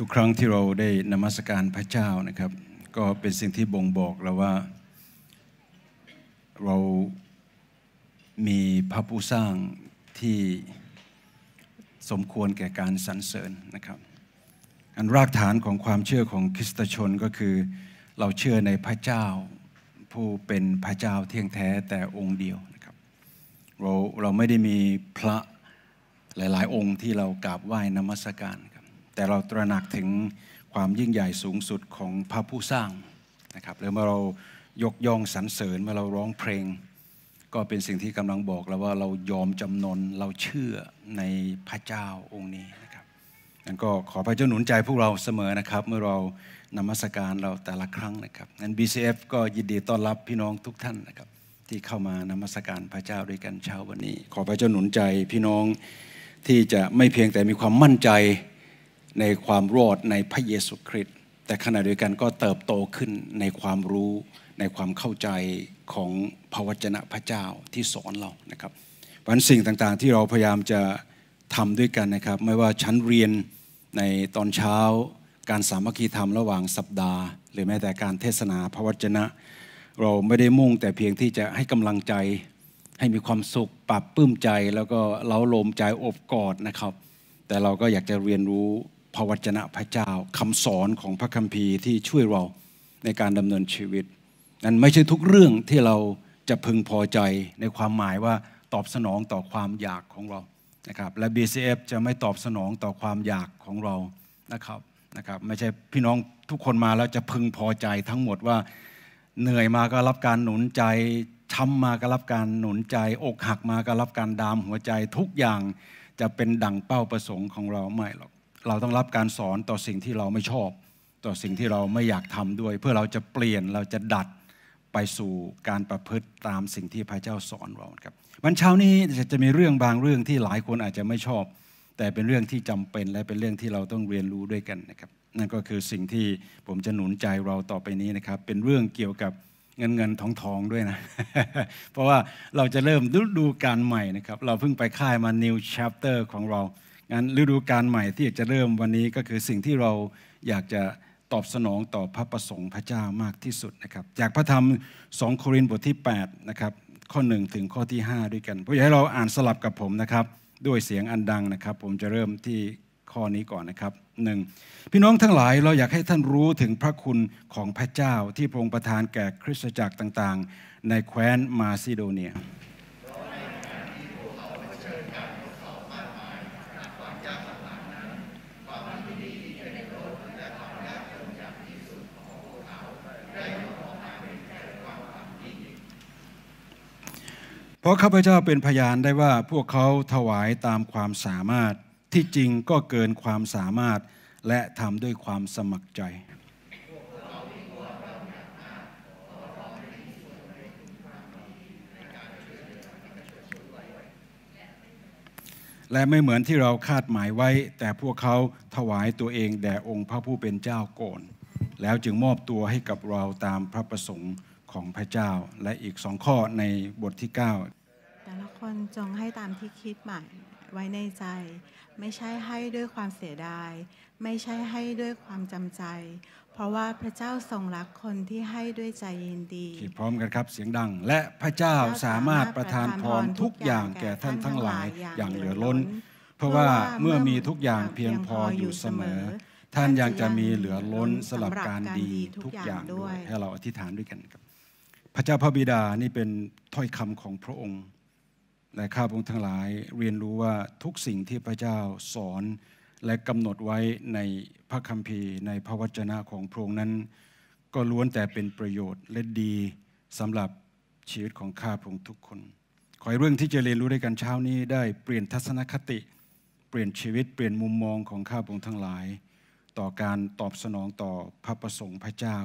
ทุกครั้งที่เราได้นมัสการพระเจ้านะครับ ก็เป็นสิ่งที่บ่งบอกเราว่าเรามีพระผู้สร้างที่สมควรแก่การสรรเสริญนะครับอันรากฐานของความเชื่อของคริสตชนก็คือเราเชื่อในพระเจ้าผู้เป็นพระเจ้าเที่ยงแท้แต่องค์เดียวนะครับเราเราไม่ได้มีพระหลาย ๆ องค์ที่เรากราบไหว้นมัสการแต่เราตระหนักถึงความยิ่งใหญ่สูงสุดของพระผู้สร้างนะครับแล้วเมื่อเรายกย่องสรรเสริญเมื่อเราร้องเพลง ก็เป็นสิ่งที่กำลังบอกเราว่าเรายอมจำนนเราเชื่อในพระเจ้าองค์นี้นะครับนั้นก็ขอพระเจ้าหนุนใจพวกเราเสมอนะครับ เมื่อเรานมัสการเราแต่ละครั้งนะครับนั้น BCF ก็ยินดีต้อนรับพี่น้องทุกท่านนะครับ ที่เข้ามานมัสการพระเจ้าด้วยกันเช้าวันนี้ ขอพระเจ้าหนุนใจพี่น้องที่จะไม่เพียงแต่มีความมั่นใจในความรอดในพระเยซูคริสต์แต่ขณะเดียวกันก็เติบโตขึ้นในความรู้ ในความเข้าใจของพระวจนะพระเจ้าที่สอนเรานะครับ วันสิ่งต่างๆที่เราพยายามจะทำด้วยกันนะครับ ไม่ว่าชั้นเรียนในตอนเช้า การสามัคคีธรรมระหว่างสัปดาห์ หรือแม้แต่การเทศนาพระวจนะ เราไม่ได้มุ่งแต่เพียงที่จะให้กำลังใจให้มีความสุขปรับปื้มใจแล้วก็เล้าโลมใจอบกอดนะครับ แต่เราก็อยากจะเรียนรู้พระวจนะพระเจ้าคำสอนของพระคัมภีร์ที่ช่วยเราในการดำเนินชีวิต นั้นไม่ใช่ทุกเรื่องที่เราจะพึงพอใจในความหมายว่าตอบสนองต่อความอยากของเรานะครับและ BCF จะไม่ตอบสนองต่อความอยากของเรานะครับนะครับไม่ใช่พี่น้องทุกคนมาแล้วจะพึงพอใจทั้งหมดว่าเหนื่อยมาก็รับการหนุนใจช้ำมาก็รับการหนุนใจ อกหักมาก็รับการดามหัวใจทุกอย่างจะเป็นดั่งเป้าประสงค์ของเราไม่หรอกเราต้องรับการสอนต่อสิ่งที่เราไม่ชอบ ต่อสิ่งที่เราไม่อยากทำด้วย เพื่อเราจะเปลี่ยนเราจะดัดไปสู่การประพฤติตามสิ่งที่พระเจ้าสอนเราครับวันเช้านี้จะมีเรื่องบางเรื่องที่หลายคนอาจจะไม่ชอบ แต่เป็นเรื่องที่จำเป็น และเป็นเรื่องที่เราต้องเรียนรู้ด้วยกันนะครับนั่นก็คือสิ่งที่ผมจะหนุนใจเราต่อไปนี้นะครับ เป็นเรื่องเกี่ยวกับเงินเงินทองทองด้วยนะ เพราะว่าเราจะเริ่มดูดูการใหม่นะครับ เราเพิ่งไปค่ายมา New Chapter ของเรางั้นฤดูการใหม่ที่อยากจะเริ่มวันนี้ก็คือสิ่งที่เราอยากจะตอบสนองต่อพระประสงค์พระเจ้ามากที่สุดนะครับจากพระธรรม2โครินธ์บทที่8นะครับข้อ 1 ถึงข้อที่5 ด้วยกันผมอยากให้เราอ่านสลับกับผมนะครับด้วยเสียงอันดังนะครับ ผมจะเริ่มที่ข้อนี้ก่อนนะครับหนึ่งพี่น้องทั้งหลายเราอยากให้ท่านรู้ถึงพระคุณของพระเจ้าที่พระองค์ประทานแก่คริสตจักรต่างๆ ในแคว้นมาซิโดเนียพราะข้าพเจ้าเป็นพยานได้ว่าพวกเขาถวายตามความสามารถที่จริงก็เกินความสามารถ และทำด้วยความสมัครใจ และไม่เหมือนที่เราคาดหมายไว้ แต่พวกเขาถวายตัวเองแด่องค์พระผู้เป็นเจ้าโกนแล้วจึงมอบตัวให้กับเราตามพระประสงค์ของพระเจ้าและอีกสองข้อในบทที่ 9 แต่ละคนจงให้ตามที่คิดหมายไว้ในใจ ไม่ใช่ให้ด้วยความเสียดาย ไม่ใช่ให้ด้วยความจำใจ เพราะว่าพระเจ้าทรงรักคนที่ให้ด้วยใจยินดีดพร้อมกันครับเสียงดังและพระเจ้าสามารถประทานพรทุกอย่างแก่ท่านทั้งหลายอย่างเหลือล้น เพราะว่าเมื่อมีทุกอย่างเพียงพออยู่เสมอ ท่านยังจะมีเหลือล้นสำหรับการดีทุกอย่างด้วยให้เราอธิษฐานด้วยกันครับพระเจ้าพระบิดานี่เป็นถ้อยคำของพระองค์ และข้าพระองค์ทั้งหลายเรียนรู้ว่าทุกสิ่งที่พระเจ้าสอนและกำหนดไว้ในพระคัมภีร์ในพระวจนะของพระองค์นั้น ก็ล้วนแต่เป็นประโยชน์ และดีสำหรับชีวิตของข้าพระองค์ทุกคน ขอให้เรื่องที่จะเรียนรู้ด้วยกันเช้านี้ได้เปลี่ยนทัศนคติเปลี่ยนชีวิตเปลี่ยนมุมมองของข้าพระองค์ทั้งหลาย ต่อการตอบสนองต่อพระประสงค์พระเจ้า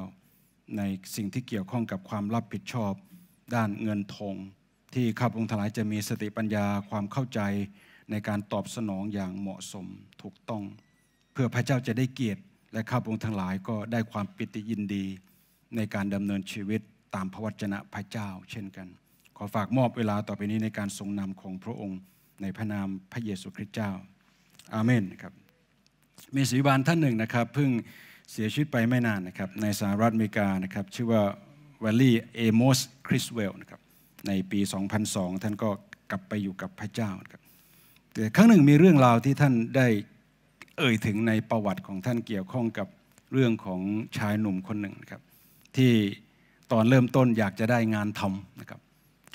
ในสิ่งที่เกี่ยวข้องกับความรับผิดชอบด้านเงินทองที่ข้าพระองค์ทั้งหลายจะมีสติปัญญาความเข้าใจในการตอบสนองอย่างเหมาะสมถูกต้อง เพื่อพระเจ้าจะได้เกียรติ และข้าพระองค์ทั้งหลายก็ได้ความปิติยินดีในการดำเนินชีวิตตามพระวจนะพระเจ้าเช่นกัน ขอฝากมอบเวลาต่อไปนี้ในการทรงนำของพระองค์ในพระนามพระเยซูคริสต์เจ้า อาเมนครับมีศิบาลท่านหนึ่งนะครับเพิ่งเสียชีวิตไปไม่นานนะครับในสหรัฐอเมริกานะครับชื่อว่า w ลลี่เอมอสคริสเวลนะครับในปี 2002 ท่านก็กลับไปอยู่กับพระเจ้าครับแต่ครั้งหนึ่งมีเรื่องราวที่ท่านได้เอ่ยถึงในประวัติของท่านเกี่ยวข้องกับเรื่องของชายหนุ่มคนหนึ่งนะครับที่ตอนเริ่มต้นอยากจะได้งานทำนะครับ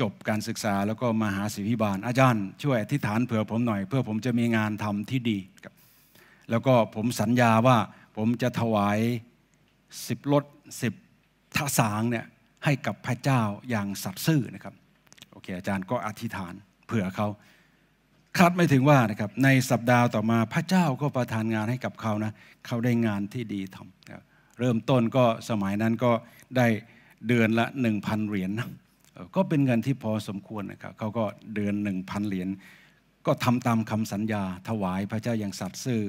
จบการศึกษาแล้วก็มาหาศิวิบาล อาจารย์ช่วยอธิษฐานเผื่อผมหน่อยเพื่อผมจะมีงานทำที่ดีครับแล้วก็ผมสัญญาว่าผมจะถวายสิบรถสิบทสางเนี่ยให้กับพระเจ้าอย่างสัตย์ซื่อนะครับโอเคอาจารย์ก็อธิษฐานเผื่อเขาคาดไม่ถึงว่านะครับในสัปดาห์ต่อมาพระเจ้าก็ประทานงานให้กับเขานะเขาได้งานที่ดีทำเริ่มต้นก็สมัยนั้นก็ได้เดือนละ1,000เหรียญนะก็เป็นเงินที่พอสมควรนะครับเขาก็เดือน1,000เหรียญก็ทำตามคำสัญญาถวายพระเจ้าอย่างสัตย์ซื่อ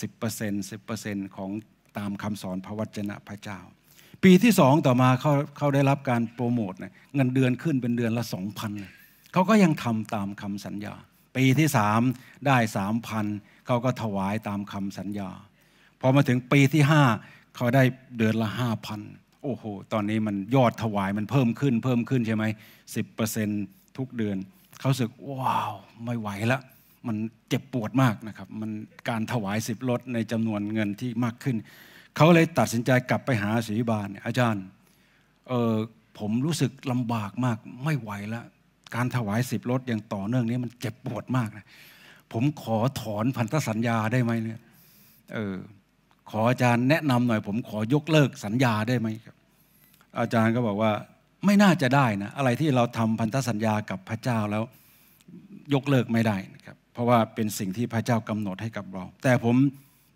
10% 10%ของตามคำสอนพระวจนะพระเจ้า ปีที่สองต่อมาเขาเขาได้รับการโปรโมทเงินเดือนขึ้นเป็นเดือนละ 2,000เขาก็ยังทำตามคำสัญญา ปีที่สามได้ 3,000 เขาก็ถวายตามคำสัญญา พอมาถึงปีที่ห้าเขาได้เดือนละ 5,000โอ้โห ตอนนี้มันยอดถวายมันเพิ่มขึ้นเพิ่มขึ้นใช่ไหม10%ทุกเดือน เขาสึกว้าว ไม่ไหวแล้วมันเจ็บปวดมากนะครับ มันการถวายสิบรถในจำนวนเงินที่มากขึ้นเขาเลยตัดสินใจกลับไปหาศรีบาลอาจารย์เออผมรู้สึกลำบากมากไม่ไหวแล้วการถวายสิบรถอย่างต่อเนื่องนี้มันเจ็บปวดมากนะผมขอถอนพันธสัญญาได้ไหมเนี่ยเออขออาจารย์แนะนำหน่อย ผมขอยกเลิกสัญญาได้ไหมครับ อาจารย์ก็บอกว่าไม่น่าจะได้นะอะไรที่เราทำพันธสัญญากับพระเจ้าแล้วยกเลิกไม่ได้นะครับเพราะว่าเป็นสิ่งที่พระเจ้ากำหนดให้กับเรา แต่ผม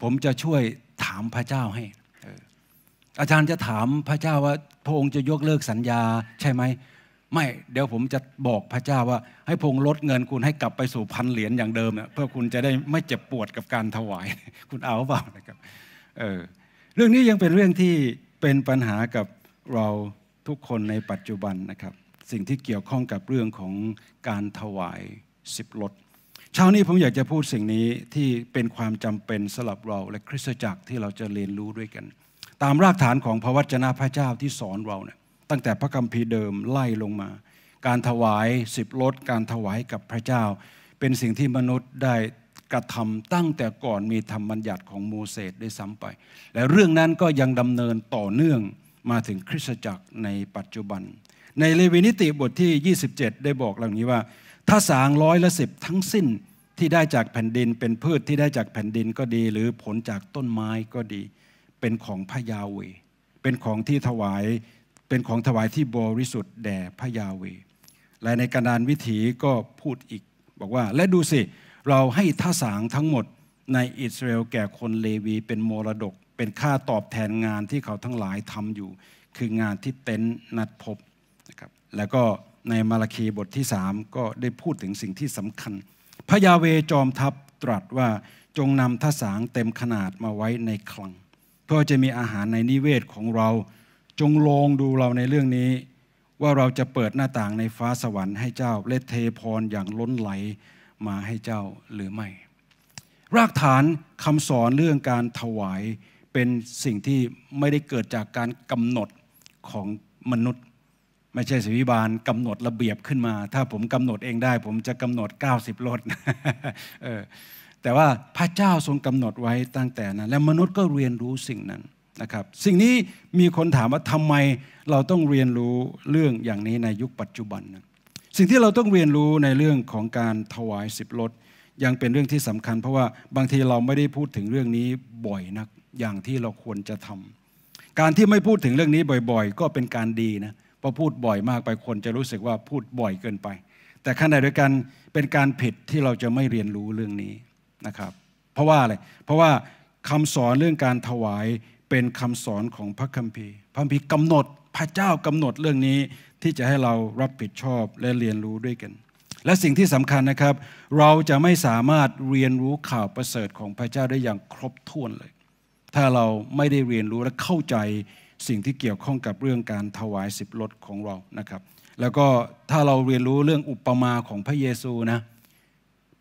ผมจะช่วยถามพระเจ้าให้ อาจารย์จะถามพระเจ้าว่า พระองค์จะยกเลิกสัญญาใช่ไหม ไม่ เดี๋ยวผมจะบอกพระเจ้าว่า ให้พงลดเงินคุณให้กลับไปสู่พันเหรียญอย่างเดิมเพื่อคุณจะได้ไม่เจ็บปวดกับการถวาย คุณเอาเปล่านะครับ เออ เรื่องนี้ยังเป็นเรื่องที่เป็นปัญหากับเราทุกคนในปัจจุบันนะครับ สิ่งที่เกี่ยวข้องกับเรื่องของการถวายสิบลดช้านี้ผมอยากจะพูดสิ่งนี้ที่เป็นความจำเป็นสำหรับเราและคริสตจักรที่เราจะเรียนรู้ด้วยกัน ตามรากฐานของพระวจนะพระเจ้าที่สอนเราเนี่ยตั้งแต่พระคัมภีร์เดิมไล่ลงมา การถวายสิบลดการถวายกับพระเจ้า เป็นสิ่งที่มนุษย์ได้กระทำตั้งแต่ก่อนมีธรรมบัญญัติของโมเสสได้ซ้ำไป และเรื่องนั้นก็ยังดำเนินต่อเนื่องมาถึงคริสตจักรในปัจจุบัน ในเลวีนิติบทที่ 27 ได้บอกเหล่านี้ว่าถ้าสางร้อยละสิบทั้งสิ้นที่ได้จากแผ่นดินเป็นพืชที่ได้จากแผ่นดินก็ดีหรือผลจากต้นไม้ก็ดี เป็นของพระยาเวเป็นของที่ถวายเป็นของถวายที่บริสุทธิ์แด่พระยาเวและในกระดานวิถีก็พูดอีกบอกว่าและดูสิเราให้ท่าสางทั้งหมดในอิสราเอลแก่คนเลวีเป็นโมรดกเป็นค่าตอบแทนงานที่เขาทั้งหลายทำอยู่คืองานที่เต็นท์นัดพบนะครับแล้วก็ในมาราคีบทที่3ก็ได้พูดถึงสิ่งที่สำคัญพระยาเวจอมทัพตรัสว่าจงนำท่าสางเต็มขนาดมาไว้ในคลัง เพื่อจะมีอาหารในนิเวศของเราจงลองดูเราในเรื่องนี้ ว่าเราจะเปิดหน้าต่างในฟ้าสวรรค์ให้เจ้าเลเทพรอย่างล้นไหลมาให้เจ้าหรือไม่ รากฐานคำสอนเรื่องการถวายเป็นสิ่งที่ไม่ได้เกิดจากการกำหนดของมนุษย์ไม่ใช่สิวิบาล กำหนดระเบียบขึ้นมา ถ้าผมกำหนดเองได้ ผมจะกำหนด 90รถแต่ว่าพระเจ้าทรงกำหนดไว้ตั้งแต่นั้น และมนุษย์ก็เรียนรู้สิ่งนั้นนะครับ สิ่งนี้มีคนถามว่าทำไมเราต้องเรียนรู้เรื่องอย่างนี้ในยุคปัจจุบัน สิ่งที่เราต้องเรียนรู้ในเรื่องของการถวายสิบรถยังเป็นเรื่องที่สำคัญ เพราะว่าบางทีเราไม่ได้พูดถึงเรื่องนี้บ่อยนักอย่างที่เราควรจะทำ การที่ไม่พูดถึงเรื่องนี้บ่อยๆ ก็เป็นการดีนะพอพูดบ่อยมากไปคนจะรู้สึกว่าพูดบ่อยเกินไป แต่ขั้นใดดยวกัน เป็นการผิดที่เราจะไม่เรียนรู้เรื่องนี้นะครับ เพราะว่าอะไรเพราะว่าคำสอนเรื่องการถวายเป็นคำสอนของพระคัมภีร์พระคัมภีร์กำหนดพระเจ้ากำหนดเรื่องนี้ที่จะให้เรารับผิดชอบและเรียนรู้ด้วยกัน และสิ่งที่สำคัญนะครับ เราจะไม่สามารถเรียนรู้ข่าวประเสริฐของพระเจ้าได้อย่างครบถ้วนเลย ถ้าเราไม่ได้เรียนรู้และเข้าใจสิ่งที่เกี่ยวข้องกับเรื่องการถวายสิบรถของเรานะครับ แล้วก็ถ้าเราเรียนรู้เรื่องอุปมาของพระเยซูนะ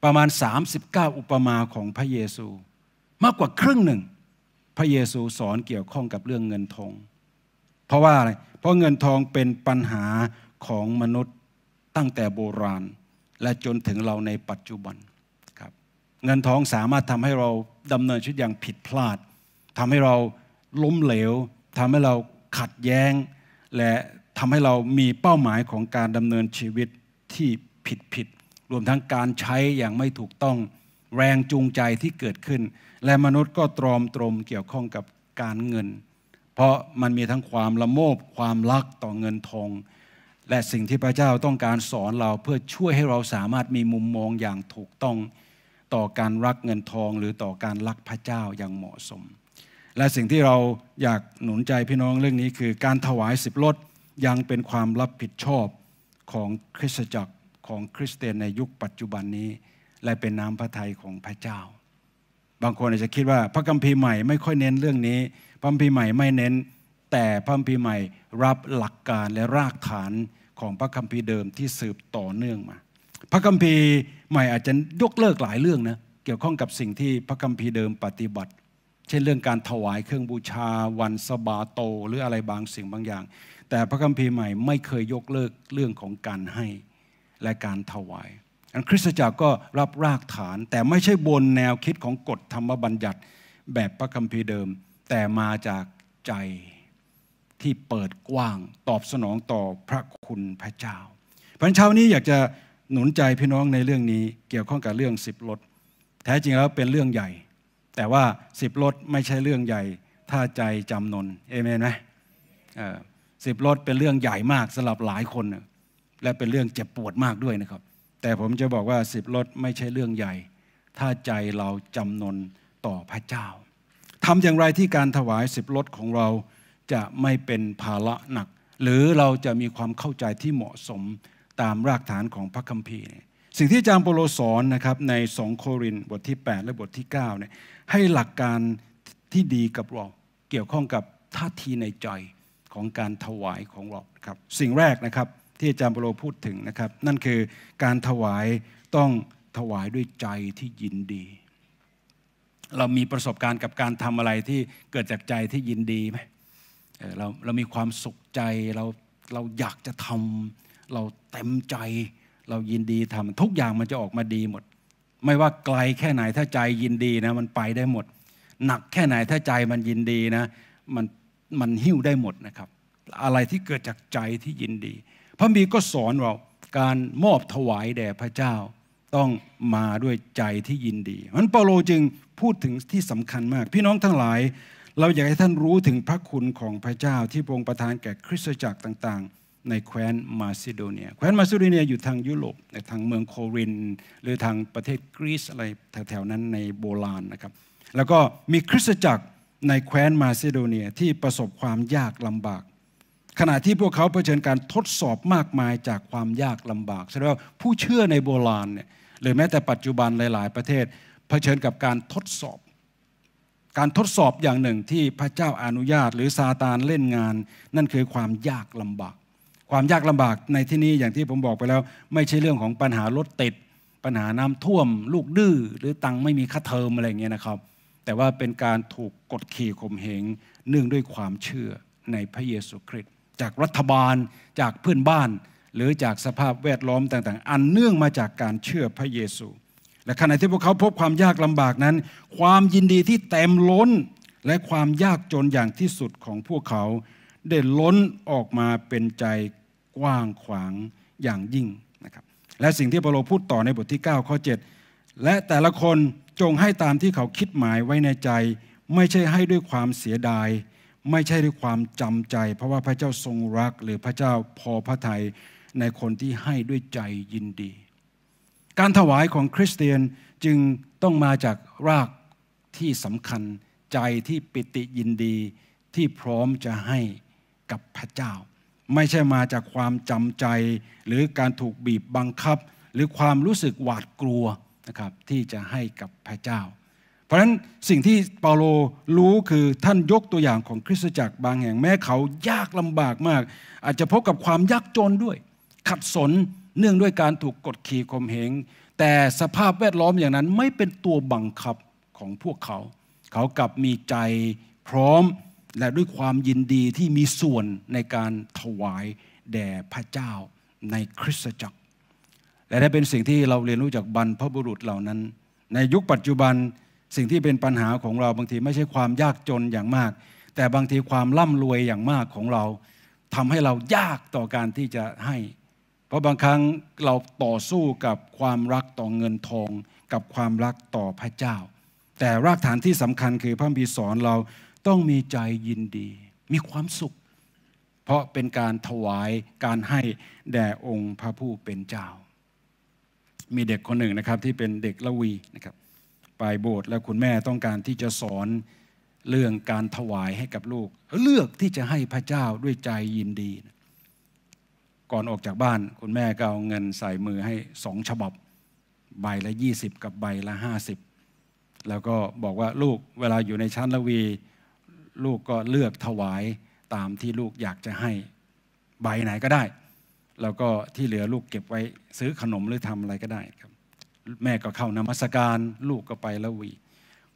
ประมาณ 39 อุปมาของพระเยซู มากกว่าครึ่งหนึ่ง พระเยซูสอนเกี่ยวข้องกับเรื่องเงินทอง เพราะว่าอะไร เพราะเงินทองเป็นปัญหาของมนุษย์ตั้งแต่โบราณ และจนถึงเราในปัจจุบันครับเงินทองสามารถทำให้เราดำเนินชีวิตอย่างผิดพลาดทำให้เราล้มเหลวทำให้เราขัดแย้ง และทำให้เรามีเป้าหมายของการดำเนินชีวิตที่ผิดผิดรวมทั้งการใช้อย่างไม่ถูกต้องแรงจูงใจที่เกิดขึ้น และมนุษย์ก็ตรอมตรมเกี่ยวข้องกับการเงิน เพราะมันมีทั้งความละโมบความรักต่อเงินทอง และสิ่งที่พระเจ้าต้องการสอนเราเพื่อช่วยให้เราสามารถมีมุมมองอย่างถูกต้อง ต่อการรักเงินทองหรือต่อการรักพระเจ้าอย่างเหมาะสมและสิ่งที่เราอยากหนุนใจพี่น้องเรื่องนี้คือการถวายสิบลดยังเป็นความรับผิดชอบของคริสตจักรของคริสเตียนในยุคปัจจุบันนี้ และเป็นน้ำพระทัยของพระเจ้า บางคนอาจจะคิดว่า พระคัมภีร์ใหม่ไม่ค่อยเน้นเรื่องนี้ พระคัมภีร์ใหม่ไม่เน้น แต่พระคัมภีร์ใหม่รับหลักการและรากฐานของพระคัมภีร์เดิมที่สืบต่อเนื่องมา พระคัมภีร์ใหม่อาจจะยกเลิกหลายเรื่องนะเกี่ยวข้องกับสิ่งที่พระคัมภีร์เดิมปฏิบัติเช่นเรื่องการถวายเครื่องบูชาวันสบาโต หรืออะไรบางสิ่งบางอย่าง แต่พระคัมภีร์ใหม่ไม่เคยยกเลิกเรื่องของการให้และการถวายอันคริสตจักรก็รับรากฐาน แต่ไม่ใช่บนแนวคิดของกฎธรรมบัญญัติแบบพระคัมภีร์เดิม แต่มาจากใจที่เปิดกว้าง ตอบสนองต่อพระคุณพระเจ้าพันเช้านี้อยากจะหนุนใจพี่น้องในเรื่องนี้ เกี่ยวข้องกับเรื่องสิบรถแท้จริงแล้วเป็นเรื่องใหญ่แต่ว่าสิบรถ ไม่ใช่เรื่องใหญ่ ถ้าใจจำนนเอเมนไหมสิบรถเป็นเรื่องใหญ่มากสำหรับหลายคนและเป็นเรื่องเจ็บปวดมากด้วยนะครับ แต่ผมจะบอกว่าสิบรถไม่ใช่เรื่องใหญ่ ถ้าใจเราจำนนต่อพระเจ้าทำอย่างไรที่การถวายสิบรถของเราจะไม่เป็นภาระหนัก หรือเราจะมีความเข้าใจที่เหมาะสมตามรากฐานของพระคัมภีร์ สิ่งที่อาจารย์โปโลสอนนะครับในสองโครินบทที่ 8 และบทที่9เนี่ยให้หลักการที่ดีกับเราเกี่ยวข้องกับท่าทีในใจของการถวายของเราครับสิ่งแรกนะครับที่อาจารย์บโลพูดถึงนะครับนั่นคือการถวายต้องถวายด้วยใจที่ยินดี เรามีประสบการณ์กับการทำอะไรที่เกิดจากใจที่ยินดีไหมเราเรามีความสุขใจเราเราอยากจะทำเราเต็มใจเรายินดีทำทุกอย่างมันจะออกมาดีหมดไม่ว่าไกลแค่ไหนถ้าใจยินดีนะมันไปได้หมด หนักแค่ไหนถ้าใจมันยินดีนะมันมันหิ้วได้หมดนะครับ อะไรที่เกิดจากใจที่ยินดี พระมีก็สอนเราการมอบถวายแด่พระเจ้าต้องมาด้วยใจที่ยินดีมันเปาโลจึงพูดถึงที่สำคัญมาก พี่น้องทั้งหลาย เราอยากให้ท่านรู้ถึงพระคุณของพระเจ้าที่ทรงประทานแก่คริสตจักรต่าง ๆในแคว้นมาซิโดเนีย แคว้นมาซิโดเนีย อยู่ทางยุโรปในทางเมืองโครินหรือทางประเทศกรีซอะไรแถวๆนั้นในโบราณนะครับ แล้วก็มีคริสตจักรในแคว้นมาซิโดเนียที่ประสบความยากลำบาก ขณะที่พวกเขาเผชิญการทดสอบมากมายจากความยากลำบาก แสดงว่าผู้เชื่อในโบราณเนี่ยหรือแม้แต่ปัจจุบันหลาย ๆประเทศ เผชิญกับการทดสอบ การทดสอบอย่างหนึ่งที่พระเจ้าอนุญาตหรือซาตานเล่นงาน นั่นคือความยากลำบากความยากลำบากในที่นี้อย่างที่ผมบอกไปแล้ว ไม่ใช่เรื่องของปัญหารถติดปัญหาน้ำท่วมลูกดื้อหรือตังไม่มีค่าเทอมอะไรเงี้ยนะครับ แต่ว่าเป็นการถูกกดขี่ข่มเหงเนื่องด้วยความเชื่อในพระเยซูคริสต์จากรัฐบาลจากเพื่อนบ้าน หรือจากสภาพแวดล้อมต่างๆ อันเนื่องมาจากการเชื่อพระเยซู และขณะที่พวกเขาพบความยากลำบากนั้น ความยินดีที่เต็มล้นและความยากจนอย่างที่สุดของพวกเขาได้ล้นออกมาเป็นใจว้างขวางอย่างยิ่งนะครับและสิ่งที่เปโลพูดต่อในบทที่9ข้อ7และแต่ละคนจงให้ตามที่เขาคิดหมายไว้ในใจ ไม่ใช่ให้ด้วยความเสียดาย ไม่ใช่ด้วยความจำใจ เพราะว่าพระเจ้าทรงรักหรือพระเจ้าพอพระทัยในคนที่ให้ด้วยใจยินดี การถวายของคริสเตียนจึงต้องมาจากรากที่สำคัญใจที่ปิติยินดีที่พร้อมจะให้กับพระเจ้าไม่ใช่มาจากความจำใจ หรือการถูกบีบบังคับ หรือความรู้สึกหวาดกลัวนะครับ ที่จะให้กับพระเจ้า เพราะฉะนั้นสิ่งที่เปาโลรู้คือท่านยกตัวอย่างของคริสตจักรบางแห่งแม้เขายากลำบากมาก อาจจะพบกับความยากจนด้วย ขัดสนเนื่องด้วยการถูกกดขี่ข่มเหงแต่สภาพแวดล้อมอย่างนั้นไม่เป็นตัวบังคับของพวกเขา เขากลับมีใจพร้อมและด้วยความยินดีที่มีส่วนในการถวายแด่พระเจ้าในคริสตจักร และได้เป็นสิ่งที่เราเรียนรู้จากบรรพบุรุษเหล่านั้น ในยุคปัจจุบันสิ่งที่เป็นปัญหาของเราบางทีไม่ใช่ความยากจนอย่างมาก แต่บางทีความร่ำรวยอย่างมากของเราทำให้เรายากต่อการที่จะให้ เพราะบางครั้งเราต่อสู้กับความรักต่อเงินทอง กับความรักต่อพระเจ้า แต่รากฐานที่สำคัญคือพระบีสอนเราต้องมีใจยินดีมีความสุข เพราะเป็นการถวายการให้แด่องค์พระผู้เป็นเจ้า มีเด็กคนหนึ่งนะครับที่เป็นเด็กละวีนะครับไปโบสถ์แล้วคุณแม่ต้องการที่จะสอนเรื่องการถวายให้กับลูก เลือกที่จะให้พระเจ้าด้วยใจยินดี ก่อนออกจากบ้านคุณแม่ก็เอาเงินใส่มือให้สองฉบับใบละ20กับใบละ50แล้วก็บอกว่าลูกเวลาอยู่ในชั้นละวีลูกก็เลือกถวายตามที่ลูกอยากจะให้ใบไหนก็ได้ แล้วก็ที่เหลือลูกเก็บไว้ซื้อขนมหรือทำอะไรก็ได้ครับ แม่ก็เข้านมัสการ ลูกก็ไปละวี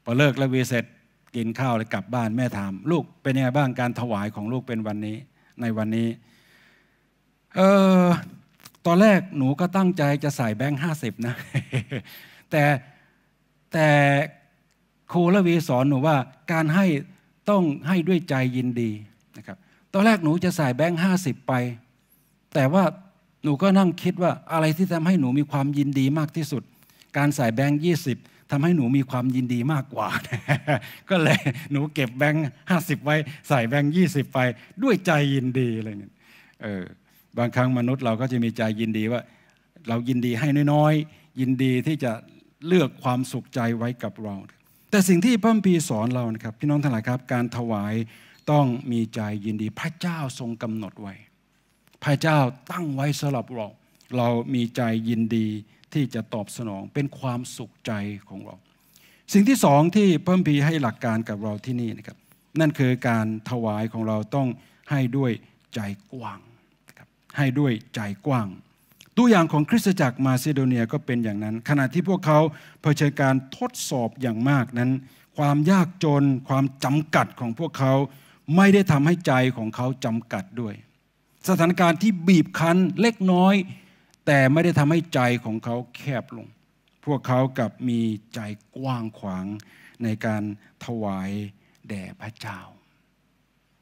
พอเลิกละวีเสร็จ กินข้าวเลยกลับบ้านแม่ถาม ลูกเป็นยังไงบ้างการถวายของลูกเป็นวันนี้ ในวันนี้ เออตอนแรกหนูก็ตั้งใจจะใส่แบงค์ห้าสิบนะ แต่แต่ครูละวีสอนหนูว่าการให้ต้องให้ด้วยใจยินดีนะครับ ตอนแรกหนูจะใส่แบงค์ห้าสิบไป แต่ว่าหนูก็นั่งคิดว่าอะไรที่ทำให้หนูมีความยินดีมากที่สุด การใส่แบงค์ยี่สิบทำให้หนูมีความยินดีมากกว่า ก็เลยหนูเก็บแบงค์ห้าสิบไว้ใส่แบงค์ยี่สิบไปด้วยใจยินดีอะไรเงี้ยเออ บางครั้งมนุษย์เราก็จะมีใจยินดีว่า เรายินดีให้น้อยๆ ยินดีที่จะเลือกความสุขใจไว้กับเราแต่สิ่งที่พระพีสอนเรานะครับพี่น้องทั้งหลายครับการถวายต้องมีใจยินดี พระเจ้าทรงกำหนดไว้ พระเจ้าตั้งไว้สำหรับเรา เรามีใจยินดีที่จะตอบสนองเป็นความสุขใจของเรา สิ่งที่สองที่พระพีให้หลักการกับเราที่นี่นะครับนั่นคือการถวายของเราต้องให้ด้วยใจกว้างให้ด้วยใจกว้างตัวอย่างของคริสตจักรมาซิโดเนียก็เป็นอย่างนั้น ขณะที่พวกเขาเผชิญการทดสอบอย่างมากนั้น ความยากจนความจำกัดของพวกเขาไม่ได้ทำให้ใจของเขาจำกัดด้วย สถานการณ์ที่บีบคั้นเล็กน้อย แต่ไม่ได้ทำให้ใจของเขาแคบลง พวกเขากับมีใจกว้างขวางในการถวายแด่พระเจ้า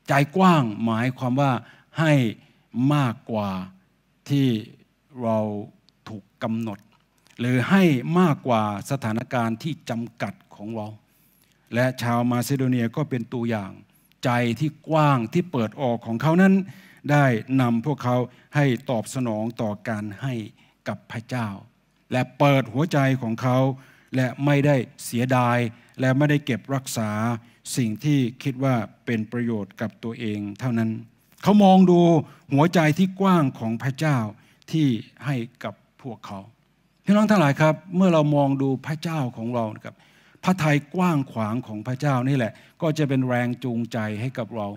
ใจกว้างหมายความว่าให้มากกว่าที่เราถูกกำหนด หรือให้มากกว่าสถานการณ์ที่จำกัดของเรา และชาวมาซิโดเนียก็เป็นตัวอย่าง ใจที่กว้างที่เปิดออกของเขานั้น ได้นำพวกเขาให้ตอบสนองต่อการให้กับพระเจ้า และเปิดหัวใจของเขา และไม่ได้เสียดายและไม่ได้เก็บรักษาสิ่งที่คิดว่าเป็นประโยชน์กับตัวเองเท่านั้น เขามองดูหัวใจที่กว้างของพระเจ้าที่ให้กับพวกเขาพี่น้องทั้งหลายครับเมื่อเรามองดูพระเจ้าของเราครับ พระทัยกว้างขวางของพระเจ้านี่แหละ ก็จะเป็นแรงจูงใจให้กับเรา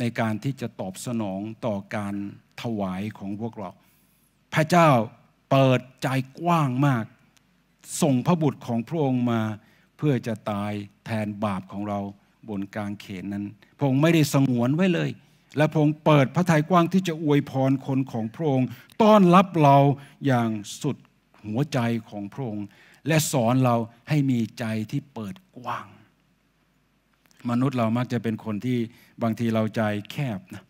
ในการที่จะตอบสนองต่อการถวายของพวกเรา พระเจ้าเปิดใจกว้างมาก ส่งพระบุตรของพระองค์มาเพื่อจะตายแทนบาปของเราบนกลางเขนนั้นพระองค์ไม่ได้สงวนไว้เลยและพระองค์เปิดพระทัยกว้าง ที่จะอวยพรคนของพระองค์ต้อนรับเราอย่างสุดหัวใจของพระองค์และสอนเราให้มีใจที่เปิดกว้าง มนุษย์เรามักจะเป็นคนที่บางทีเราใจแคบนะ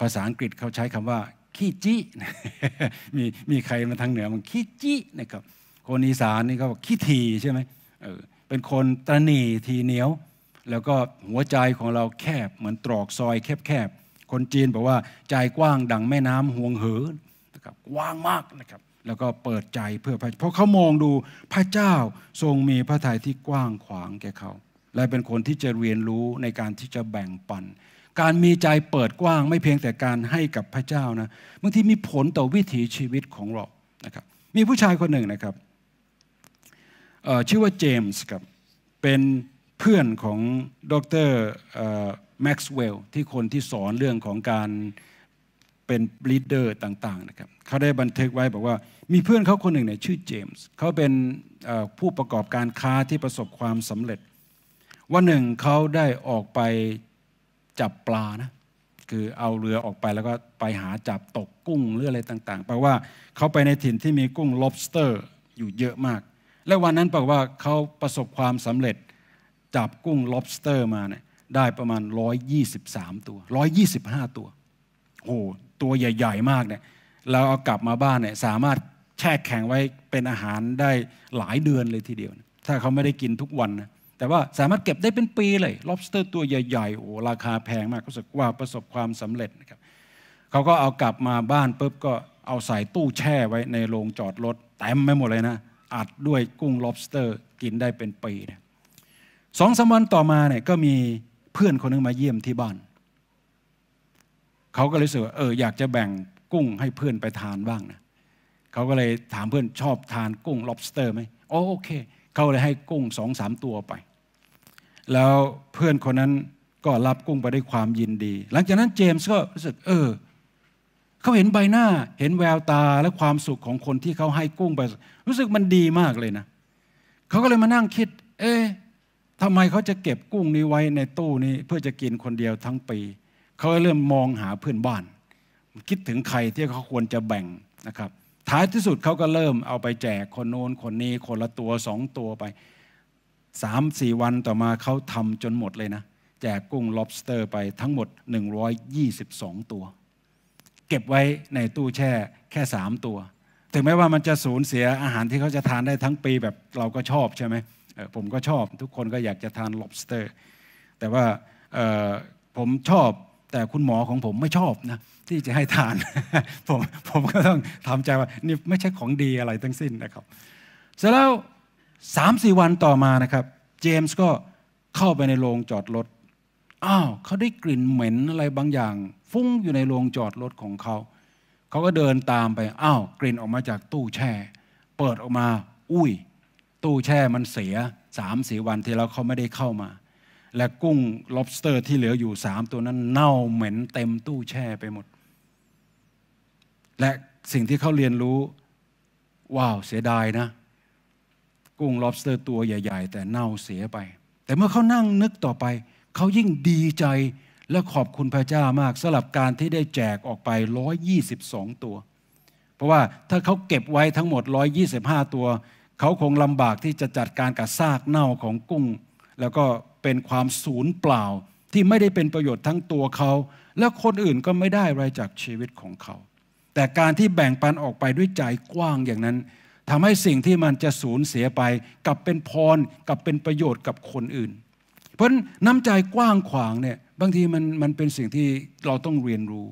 ภาษาอังกฤษเขาใช้คำว่าขี้จี้มีมีใครมาทางเหนือมันขี้จี้นะครับคนอีสานนี่เขาบอกขี้ทีใช่ไหมเออเป็นคนตหนีทีเหนียวแล้วก็หัวใจของเราแคบเหมือนตรอกซอยแคบๆ คนจีนบอกว่าใจกว้างดังแม่น้ำห่วงเหอนะครับกว้างมากนะครับ แล้วก็เปิดใจเพื่อพระเพราะเขามองดูพระเจ้าทรงมีพระทัยที่กว้างขวางแก่เขา และเป็นคนที่จะเรียนรู้ในการที่จะแบ่งปัน การมีใจเปิดกว้าง ไม่เพียงแต่การให้กับพระเจ้านะบางทีมีผลต่อวิถีชีวิตของเรานะครับมีผู้ชายคนหนึ่งนะครับชื่อว่าเจมส์ครับ เป็นเพื่อนของดรแม็กซ์เวลล์ที่คนที่สอนเรื่องของการเป็นลีดเดอร์ต่างๆนะครับเขาได้บันทึกไว้บอกว่า มีเพื่อนเขาคนหนึ่งเนี่ยชื่อเจมส์เขาเป็นผู้ประกอบการค้าที่ประสบความสำเร็จ วันหนึ่งเขาได้ออกไปจับปลานะ คือเอาเรือออกไปแล้วก็ไปหาจับตกกุ้งหรืออะไรต่างๆแปลว่าเขาไปในถิ่นที่มีกุ้ง lobster อยู่เยอะมาก และวันนั้นแปลว่าเขาประสบความสำเร็จจับกุ้ง lobster มาเนี่ยได้ประมาณ 123 ตัว 125 ตัว โอ้ตัวใหญ่ๆ มากเนี่ย เราเอากลับมาบ้านเนี่ยสามารถแช่แข็งไว้เป็นอาหารได้หลายเดือนเลยทีเดียว ถ้าเขาไม่ได้กินทุกวันนะ แต่ว่าสามารถเก็บได้เป็นปีเลย lobster ตัวใหญ่ๆ โอ้ราคาแพงมาก ก็สึกว่าประสบความสำเร็จนะครับเขาก็เอากลับมาบ้านปุ๊บก็เอาใส่ตู้แช่ไว้ในโรงจอดรถเต็มไม่หมดเลยนะ อัดด้วยกุ้ง lobster กินได้เป็นปีนะสองสามวันต่อมาเนี่ยก็มีเพื่อนคนนึงมาเยี่ยมที่บ้าน เขาก็เลยรู้สึกว่าเออ อยากจะแบ่งกุ้งให้เพื่อนไปทานบ้างนะเขาก็เลยถามเพื่อนชอบทานกุ้ง lobster ไหมโอโอเค เขาเลยให้กุ้งสองสามตัวไป แล้วเพื่อนคนนั้นก็รับกุ้งไปด้วยความยินดี หลังจากนั้นเจมส์ก็รู้สึก เออเขาเห็นใบหน้า เห็นแววตาและความสุขของคนที่เขาให้กุ้งไป รู้สึกมันดีมากเลยนะ เขาก็เลยมานั่งคิด เอ๊ะทำไมเขาจะเก็บกุ้งนี้ไว้ในตู้นี้เพื่อจะกินคนเดียวทั้งปี เขาเริ่มมองหาเพื่อนบ้าน คิดถึงใครที่เขาควรจะแบ่งนะครับท้ายที่สุดเขาก็เริ่มเอาไปแจกคนโน้น คนนี้คนละตัวสองตัวไปสามสี่วันต่อมาเขาทำจนหมดเลยนะ แจกกุ้ง lobster ไปทั้งหมด 122 ตัว เก็บไว้ในตู้แช่แค่สามตัว ถึงแม้ว่ามันจะสูญเสียอาหารที่เขาจะทานได้ทั้งปีแบบเราก็ชอบใช่ไหมผมก็ชอบ ทุกคนก็อยากจะทาน lobster แต่ว่าผมชอบ แต่คุณหมอของผมไม่ชอบนะที่จะให้ทาน ผมผมก็ต้องทำใจว่านี่ไม่ใช่ของดีอะไรทั้งสิ้นนะครับ เสร็จแล้วสามสี่วันต่อมานะครับ เจมส์ก็เข้าไปในโรงจอดรถอ้าวเขาได้กลิ่นเหม็นอะไรบางอย่าง ฟุ้งอยู่ในโรงจอดรถของเขาเขาก็เดินตามไปอ้าวกลิ่นออกมาจากตู้แช่เปิดออกมา อุ้ยตู้แช่มันเสียสามสี่วันที่แล้วเขาไม่ได้เข้ามา และกุ้ง lobster ที่เหลืออยู่สามตัวนั้น เน่าเหม็นเต็มตู้แช่ไปหมด และสิ่งที่เขาเรียนรู้ ว้าวเสียดายนะ กุ้ง lobster ตัวใหญ่ ๆ แต่เน่าเสียไป แต่เมื่อเขานั่งนึกต่อไป เขายิ่งดีใจและขอบคุณพระเจ้ามากสำหรับการที่ได้แจกออกไป 122 ตัว เพราะว่าถ้าเขาเก็บไว้ทั้งหมด 125ตัวเขาคงลำบากที่จะจัดการกับซากเน่าของกุ้ง แล้วก็เป็นความสูญเปล่าที่ไม่ได้เป็นประโยชน์ทั้งตัวเขา และคนอื่นก็ไม่ได้อะไรจากชีวิตของเขา แต่การที่แบ่งปันออกไปด้วยใจกว้างอย่างนั้นทำให้สิ่งที่มันจะสูญเสียไป กลับเป็นพรกลับเป็นประโยชน์กับคนอื่น เพราะน้ำใจกว้างขวางเนี่ยบางทีมันมันเป็นสิ่งที่เราต้องเรียนรู้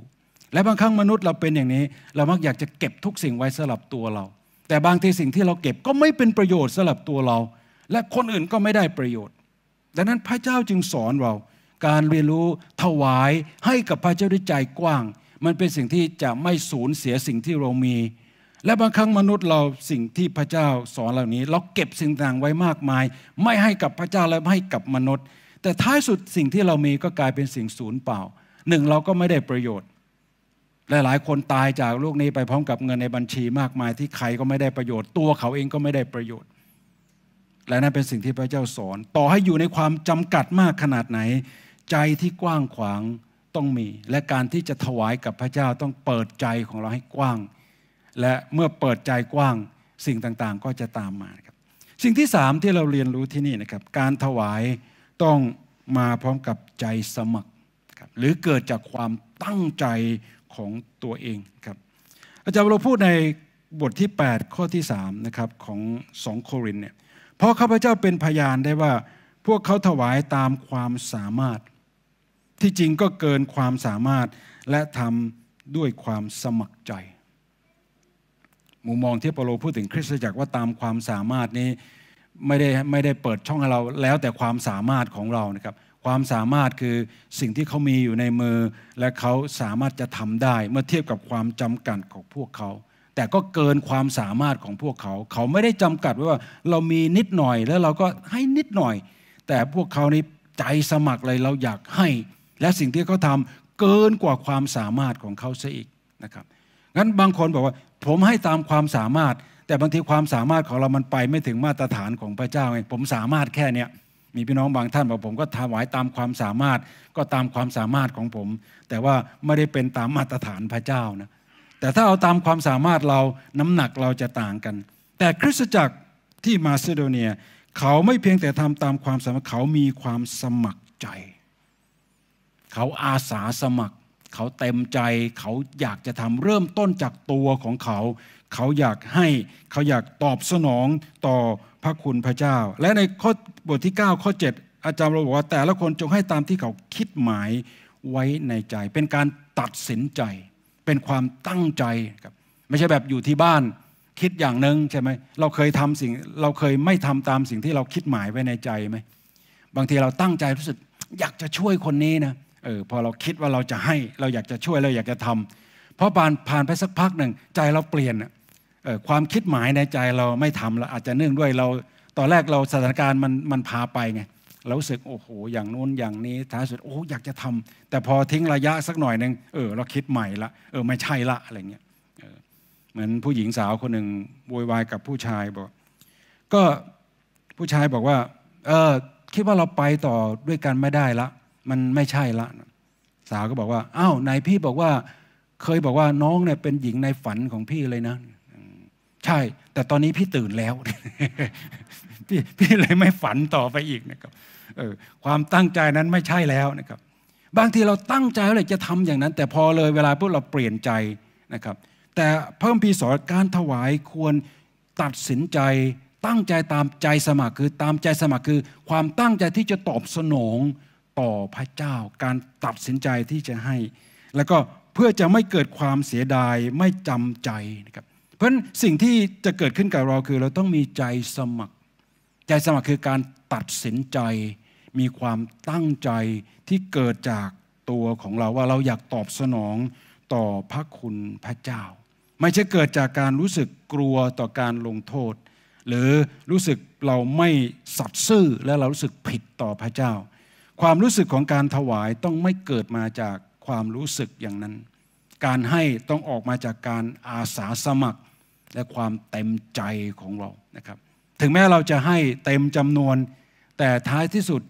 และบางครั้งมนุษย์เราเป็นอย่างนี้ เรามักอยากจะเก็บทุกสิ่งไว้สำหรับตัวเราแต่บางที สิ่งที่เราเก็บก็ไม่เป็นประโยชน์สำหรับตัวเรา และคนอื่นก็ไม่ได้ประโยชน์ดังนั้นพระเจ้าจึงสอนเราการเรียนรู้ถวายให้กับพระเจ้าด้วยใจกว้าง มันเป็นสิ่งที่จะไม่สูญเสียสิ่งที่เรามี และบางครั้งมนุษย์เราสิ่งที่พระเจ้าสอนเหล่านี้ เราเก็บสิ่งต่างไว้มากมาย ไม่ให้กับพระเจ้าและไม่ให้กับมนุษย์ แต่ท้ายสุดสิ่งที่เรามีก็กลายเป็นสิ่งสูญเปล่า หนึ่งเราก็ไม่ได้ประโยชน์หลาย ๆ คนตายจากโูกนี้ไปพร้อมกับเงินในบัญชีมากมายที่ใครก็ไม่ได้ประโยชน์ตัวเขาเองก็ไม่ได้ประโยชน์ และนั่นเป็นสิ่งที่พระเจ้าสอน ต่อให้อยู่ในความจำกัดมากขนาดไหน ใจที่กว้างขวางต้องมี และการที่จะถวายกับพระเจ้าต้องเปิดใจของเราให้กว้าง และเมื่อเปิดใจกว้างสิ่งต่างๆก็จะตามมาครับสิ่งที่สามที่เราเรียนรู้ที่นี่นะครับการถวายต้องมาพร้อมกับใจสมัครครับหรือเกิดจากความตั้งใจของตัวเอง ครับ อาจารย์เราพูดในบทที่ 8 ข้อที่3นะครับของสองโครินเนี่ยเพราะข้าพเจ้าเป็นพยานได้ว่าพวกเขาถวายตามความสามารถ ที่จริงก็เกินความสามารถ และทำด้วยความสมัครใจมุมมองที่เปโลพูดถึงคริสตจักรว่าตามความสามารถนี้ไม่ได้ไม่ได้เปิดช่องให้เราแล้วแต่ความสามารถของเรานะครับความสามารถคือสิ่งที่เขามีอยู่ในมือ และเขาสามารถจะทำได้เมื่อเทียบกับความจำกัดของพวกเขาแต่ก็เกินความสามารถของพวกเขาเขาไม่ได้จำกัดว่าเรามีนิดหน่อยแล้วเราก็ให้นิดหน่อย แต่พวกเขานี่ใจสมัครเลยเราอยากให้ และสิ่งที่เขาทำเกินกว่าความสามารถของเขาซะอีกนะครับ งั้นบางคนบอกว่า ผมให้ตามความสามารถ แต่บางทีความสามารถของเรามันไปไม่ถึงมาตรฐานของพระเจ้าไงผมสามารถแค่เนี้ยมีพี่น้องบางท่านบอกผมก็ถวายตามความสามารถก็ตามความสามารถของผม แต่ว่าไม่ได้เป็นตามมาตรฐานพระเจ้านะแต่ถ้าเอาตามความสามารถเราน้ำหนักเราจะต่างกัน แต่คริสตจักรที่มาซิโดเนียเขาไม่เพียงแต่ทำตามความสามารถ เขามีความสมัครใจ เขาอาสาสมัคร เขาเต็มใจ เขาอยากจะทำเริ่มต้นจากตัวของเขาเขาอยากให้เขาอยากตอบสนองต่อพระคุณพระเจ้า และในข้อบทที่9ข้อ7อาจารย์เราบอกว่าแต่ละคนจงให้ตามที่เขาคิดหมายไว้ในใจ เป็นการตัดสินใจ เป็นความตั้งใจครับไม่ใช่แบบอยู่ที่บ้านคิดอย่างหนึ่งใช่ไหมเราเคยทำสิ่งเราเคยไม่ทำตามสิ่งที่เราคิดหมายไว้ในใจไหมบางทีเราตั้งใจรู้สึกอยากจะช่วยคนนี้นะเออพอเราคิดว่าเราจะให้เราอยากจะช่วยเราอยากจะทำเพราะผ่านผ่านไปสักพักหนึ่งใจเราเปลี่ยนความคิดหมายในใจเราไม่ทำลวอาจจะเนื่องด้วยเราตอนแรกเราสถานการณ์มันมันพาไปไงเราสึกโอ้โหอย่างนู้นอย่างนี้ท้ายสุดโอ้อยากจะทำ แต่พอทิ้งระยะสักหน่อยหนึ่งเออเราคิดใหม่ละเออไม่ใช่ละอะไรเงี้ยเหมือนผู้หญิงสาวคนหนึ่งโวยวายกับผู้ชายบอกก็ผู้ชายบอกว่า เออ คิดว่าเราไปต่อด้วยกันไม่ได้ละ มันไม่ใช่ละ สาวก็บอกว่าอ้าวนายพี่บอกว่า เคยบอกว่าน้องเนี่ยเป็นหญิงในฝันของพี่เลยนะใช่ แต่ตอนนี้พี่ตื่นแล้ว พี่พี่เลยไม่ฝันต่อไปอีกนะครับเออความตั้งใจนั้นไม่ใช่แล้วนะครับ บางทีเราตั้งใจเลยจะทำอย่างนั้น แต่พอเลยเวลาพวกเราเปลี่ยนใจนะครับ แต่เพิ่มพีสอนการถวายควรตัดสินใจ ตั้งใจตามใจสมัครคือตามใจสมัครคือ ความตั้งใจที่จะตอบสนองต่อพระเจ้า การตัดสินใจที่จะให้ แล้วก็เพื่อจะไม่เกิดความเสียดายไม่จำใจนะครับพราะสิ่งที่จะเกิดขึ้นกับเราคือเราต้องมีใจสมัคร ใจสมัครคือการตัดสินใจ มีความตั้งใจที่เกิดจากตัวของเราว่าเราอยากตอบสนองต่อพระคุณพระเจ้า ไม่ใช่เกิดจากการรู้สึกกลัวต่อการลงโทษ หรือรู้สึกเราไม่สัตย์ซื่อและเรารู้สึกผิดต่อพระเจ้า ความรู้สึกของการถวายต้องไม่เกิดมาจากความรู้สึกอย่างนั้น การให้ต้องออกมาจากการอาสาสมัครและความเต็มใจของเรา นะครับ ถึงแม้เราจะให้เต็มจำนวน แต่ท้ายที่สุด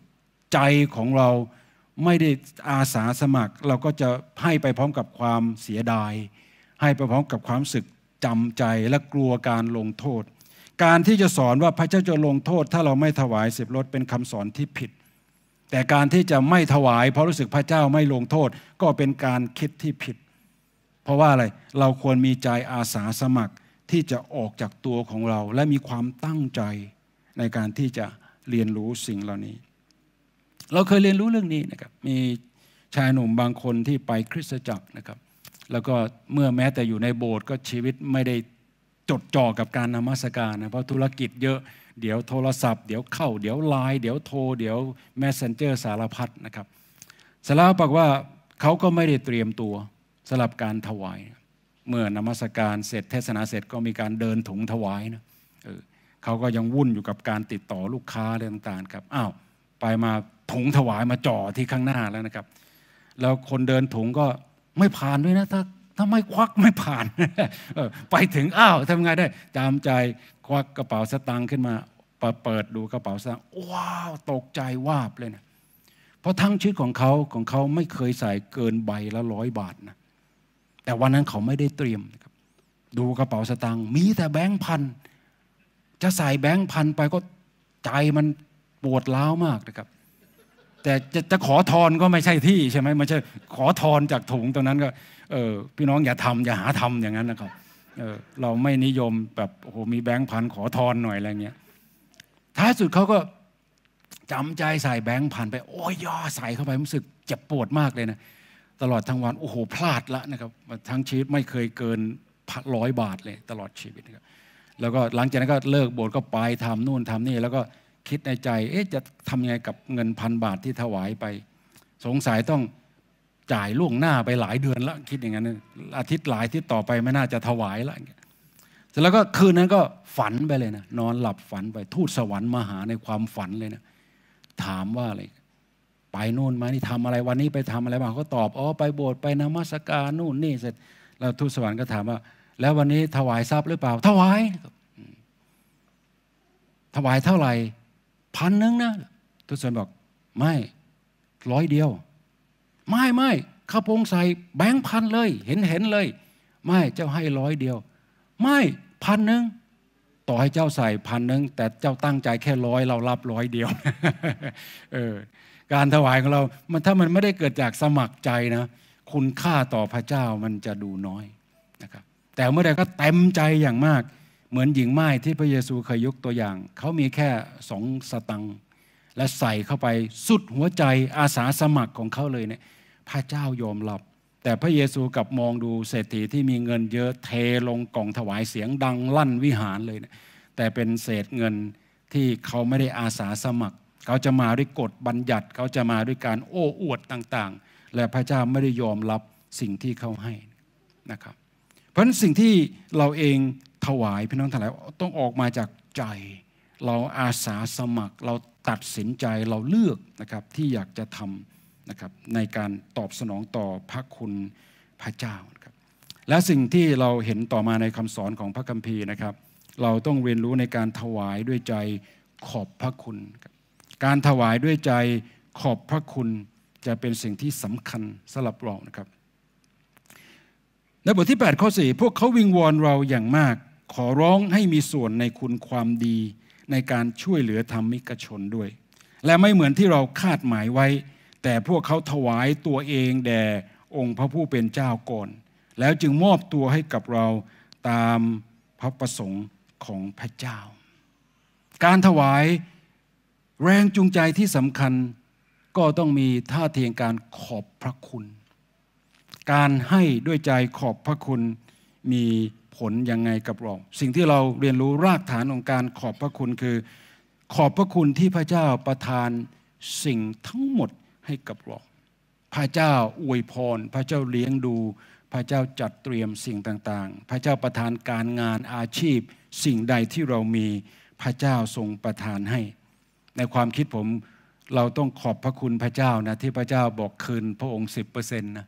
ใจของเราไม่ได้อาสาสมัคร เราก็จะให้ไปพร้อมกับความเสียดาย ให้ไปพร้อมกับความสึกจำใจและกลัวการลงโทษ การที่จะสอนว่าพระเจ้าจะลงโทษ ถ้าเราไม่ถวายสิบรถเป็นคำสอนที่ผิด แต่การที่จะไม่ถวายเพราะรู้สึกพระเจ้าไม่ลงโทษ ก็เป็นการคิดที่ผิด เพราะว่าอะไร เราควรมีใจอาสาสมัครที่จะออกจากตัวของเราและมีความตั้งใจในการที่จะเรียนรู้สิ่งเหล่านี้ เราเคยเรียนรู้เรื่องนี้นะครับ มีชายหนุ่มบางคนที่ไปคริสตจักรนะครับ แล้วก็เมื่อแม้แต่อยู่ในโบสถ์ก็ชีวิตไม่ได้จดจ่อกับการนมัสการนะเพราะธุรกิจเยอะเดี๋ยวโทรศัพท์ เดี๋ยวเข้าเดี๋ยวไลน์เดี๋ยวโทร เดี๋ยวมสเซนเจอร์สารพัดนะครับสารภาพว่าเขาก็ไม่ได้เตรียมตัวสำหรับการถวายเมื่อนมัสการเสร็จเทศนาเสร็จก็มีการเดินถุงถวายนะเออเขาก็ยังวุ่นอยู่กับการติดต่อลูกค้าอะไรต่างๆครับ อ้าวไปมาถุงถวายมาจ่อที่ข้างหน้าแล้วนะครับ แล้วคนเดินถุงก็ไม่ผ่านด้วยนะถ้าถ้าไม่ควักไม่ผ่านไปถึงอ้าวทำไงได้ จามใจควักกระเป๋าสตางค์ขึ้นมาเปิดดูกระเป๋าสตางค์ว้าวตกใจวาบเลยนะเพราะทั้งชีวิตของเขาของเขาไม่เคยใส่เกินใบละร้อยบาทนะแต่วันนั้นเขาไม่ได้เตรียมดูกระเป๋าสตางค์มีแต่แบงค์พันจะใส่แบงค์พันไปก็ใจมันปวดร้าวมากนะครับ แต่จะจะขอทอนก็ไม่ใช่ที่ใช่ไหมไม่ใช่ ขอทอนจากถุงตรงนั้นก็เออพี่น้องอย่าทำ อย่าหาทำอย่างนั้นนะครับเออเราไม่นิยมแบบโอ้โหมีแบงค์พันขอทอนหน่อยอะไรเงี้ยท้ายสุดเขาก็จำใจใส่แบงค์พันไป โอ้ยย่อใส่เข้าไปรู้สึกเจ็บปวดมากเลยนะตลอดทั้งวันโอ้โหพลาดละนะครับทั้งชีวิตไม่เคยเกินร้อยบาทเลย ตลอดชีวิตครับแล้วก็หลังจากนั้นก็เลิกโบสถ์ก็ไปทำนู่นทำนี่ แล้วก็คิดในใจ เอ๊ะจะทำยังไงกับเงินพันบาทที่ถวายไป สงสัยต้องจ่ายล่วงหน้าไปหลายเดือนแล้วคิดอย่างนั้นอาทิตย์หลายที่ต่อไปไม่น่าจะถวายละเสร็จแล้วก็คืนนั้นก็ฝันไปเลยนะนอนหลับฝันไป ทูตสวรรค์มาหาในความฝันเลยนะถามว่าอะไรไปนู่นมานี่ทำอะไรวันนี้ไปทำอะไรมาเขาตอบอ๋อไปโบสถ์ไปนมัสการนู่น นี่ เสร็จเราทูตสวรรค์ก็ถามว่า แล้ววันนี้ถวายทรัพย์หรือเปล่าถวายถวายเท่าไหร่พันหนึ่งนะทูตสวรรค์บอก ไม่ร้อยเดียว ไม่ไม่ข้าพงใส่แบงค์พันเลย เห็นเห็นเลย ไม่เจ้าให้ร้อยเดียว ไม่พันหนึ่งต่อให้เจ้าใส่พันหนึ่งแต่เจ้าตั้งใจแค่ร้อยเรารับร้อยเดียว เออการถวายของเรามันถ้ามันไม่ได้เกิดจากสมัครใจนะ คุณค่าต่อพระเจ้ามันจะดูน้อยนะครับแต่เมื่อใดก็เต็มใจอย่างมาก เหมือนหญิงไม้ที่พระเยซูเคยยกตัวอย่างเขามีแค่สองสตังและใส่เข้าไปสุดหัวใจอาสาสมัครของเขาเลยเนี่ยพระเจ้ายอมรับ แต่พระเยซูกับมองดูเศรษฐีที่มีเงินเยอะเทลงกล่องถวายเสียงดังลั่นวิหารเลยนะแต่เป็นเศษเงินที่เขาไม่ได้อาสาสมัครเขาจะมาด้วยกฎบัญญัติ เขาจะมาด้วยการโอ้อวดต่างๆ และพระเจ้าไม่ได้ยอมรับสิ่งที่เขาให้นะครับ เพราะฉะนั้นสิ่งที่เราเองถวายพี่น้องทั้งหลายต้องออกมาจากใจเราอาสาสมัครเราตัดสินใจเราเลือกนะครับที่อยากจะทำนะครับในการตอบสนองต่อพระคุณพระเจ้าครับ และสิ่งที่เราเห็นต่อมาในคำสอนของพระคัมภีร์นะครับเราต้องเรียนรู้ในการถวายด้วยใจขอบพระคุณครับการถวายด้วยใจขอบพระคุณจะเป็นสิ่งที่สำคัญสำหรับเรานะครับ ในบทที่8ข้อ4พวกเขาวิงวอนเราอย่างมาก ขอร้องให้มีส่วนในคุณความดีในการช่วยเหลือธรรมิกชนด้วย และไม่เหมือนที่เราคาดหมายไว้ แต่พวกเขาถวายตัวเองแด่องค์พระผู้เป็นเจ้าก่อน แล้วจึงมอบตัวให้กับเราตามพระประสงค์ของพระเจ้า การถวายแรงจูงใจที่สำคัญก็ต้องมีท่าเทียการขอบพระคุณ การให้ด้วยใจขอบพระคุณมีผลยังไงกับเรา สิ่งที่เราเรียนรู้รากฐานของการขอบพระคุณคือ ขอบพระคุณที่พระเจ้าประทานสิ่งทั้งหมดให้กับเรา พระเจ้าอวยพร พระเจ้าเลี้ยงดู พระเจ้าจัดเตรียมสิ่งต่างๆ พระเจ้าประทานการงานอาชีพสิ่งใดที่เรามีพระเจ้าทรงประทานให้ในความคิดผมเราต้องขอบพระคุณพระเจ้านะที่พระเจ้าบอกคืนพระองค์สิบเเปอร์ซ็นต์นะ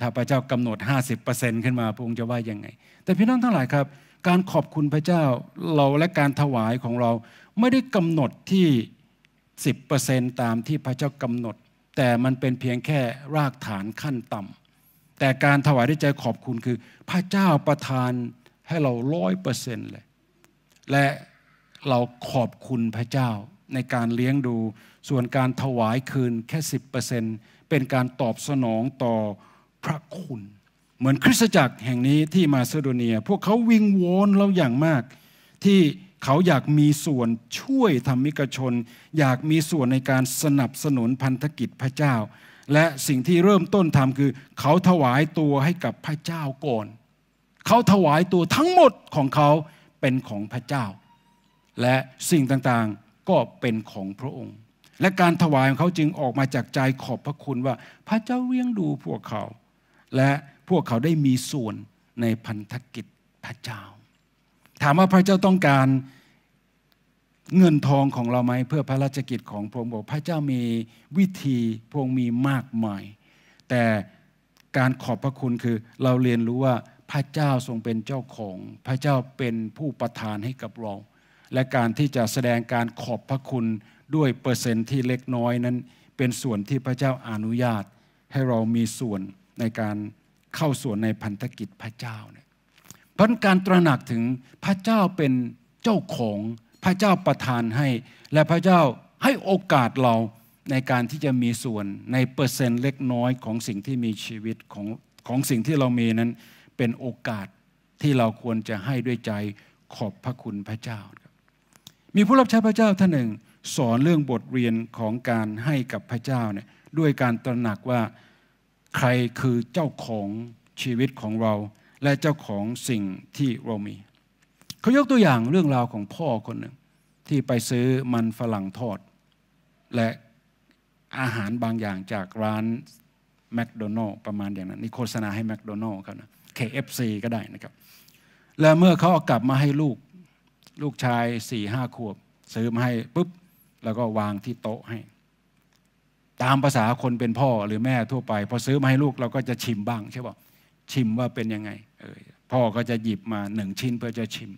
ถ้าพระเจ้ากำหนดห้าสิบเเปอร์ซ็นต์ขึ้นมาพระองค์จะว่ายังไง แต่พี่น้องทั้งหลายครับ การขอบคุณพระเจ้าเราและการถวายของเราไม่ได้กำหนดที่สิบเเปอร์ซต์ตามที่พระเจ้ากำหนด แต่มันเป็นเพียงแค่รากฐานขั้นต่ำ แต่การถวายด้วยใจขอบคุณคือ พระเจ้าประทานให้เราร้อยเปอร์เซ็นต์เลยและเราขอบคุณพระเจ้าในการเลี้ยงดูส่วนการถวายคืนแค่ส0เป็นการตอบสนองต่อพระคุณ เหมือนคริสตจักรแห่งนี้ที่มาซิโดเนีย พวกเขาวิงวอนเราอย่างมาก ที่เขาอยากมีส่วนช่วยธรรมิกชน อยากมีส่วนในการสนับสนุนพันธกิจพระเจ้า และสิ่งที่เริ่มต้นทำคือ เขาถวายตัวให้กับพระเจ้าก่อน เขาถวายตัวทั้งหมดของเขาเป็นของพระเจ้า และสิ่งต่างๆก็เป็นของพระองค์ และการถวายของเขาจึงออกมาจากใจขอบพระคุณว่าพระเจ้าเลี้ยงดูพวกเขา และพวกเขาได้มีส่วนในพันธกิจพระเจ้า ถามว่าพระเจ้าต้องการเงินทองของเราไหมเพื่อพระราชกิจของพระองค์บอกพระเจ้ามีวิธีพระองค์มีมากมายแต่การขอบพระคุณคือเราเรียนรู้ว่าพระเจ้าทรงเป็นเจ้าของ พระเจ้าเป็นผู้ประทานให้กับเราและการที่จะแสดงการขอบพระคุณด้วยเปอร์เซ็นต์ที่เล็กน้อยนั้นเป็นส่วนที่พระเจ้าอนุญาตให้เรามีส่วนในการเข้าส่วนในพันธกิจพระเจ้าเนี่ยเพราะการตระหนักถึงพระเจ้าเป็นเจ้าของพระเจ้าประทานให้ และพระเจ้าให้โอกาสเราในการที่จะมีส่วนในเปอร์เซ็นต์เล็กน้อยของสิ่งที่มีชีวิตของของสิ่งที่เรามีนั้น เป็นโอกาสที่เราควรจะให้ด้วยใจขอบพระคุณพระเจ้ามีผู้รับใช้พระเจ้าท่านหนึ่ง สอนเรื่องบทเรียนของการให้กับพระเจ้าเนี่ยด้วยการตระหนักว่าใครคือเจ้าของชีวิตของเรา และเจ้าของสิ่งที่เรามี เขายกตัวอย่างเรื่องราวของพ่อคนหนึ่ง ที่ไปซื้อมันฝรั่งทอด และอาหารบางอย่างจากร้านแมคโดนัลล์ประมาณอย่างนั้น นี่โฆษณาให้แมคโดนัลล์ครับนะ KFC ก็ได้นะครับ และเมื่อเขาเอากลับมาให้ลูกลูกชายสี่ห้าขวบซื้อมาให้ปุ๊บแล้วก็วางที่โต๊ะให้ ตามภาษาคนเป็นพ่อหรือแม่ทั่วไปพอซื้อมาให้ลูกเราก็จะชิมบ้างใช่ป่ะชิมว่าเป็นยังไง เออพ่อก็จะหยิบมาหนึ่งชิ้นเพื่อจะชิม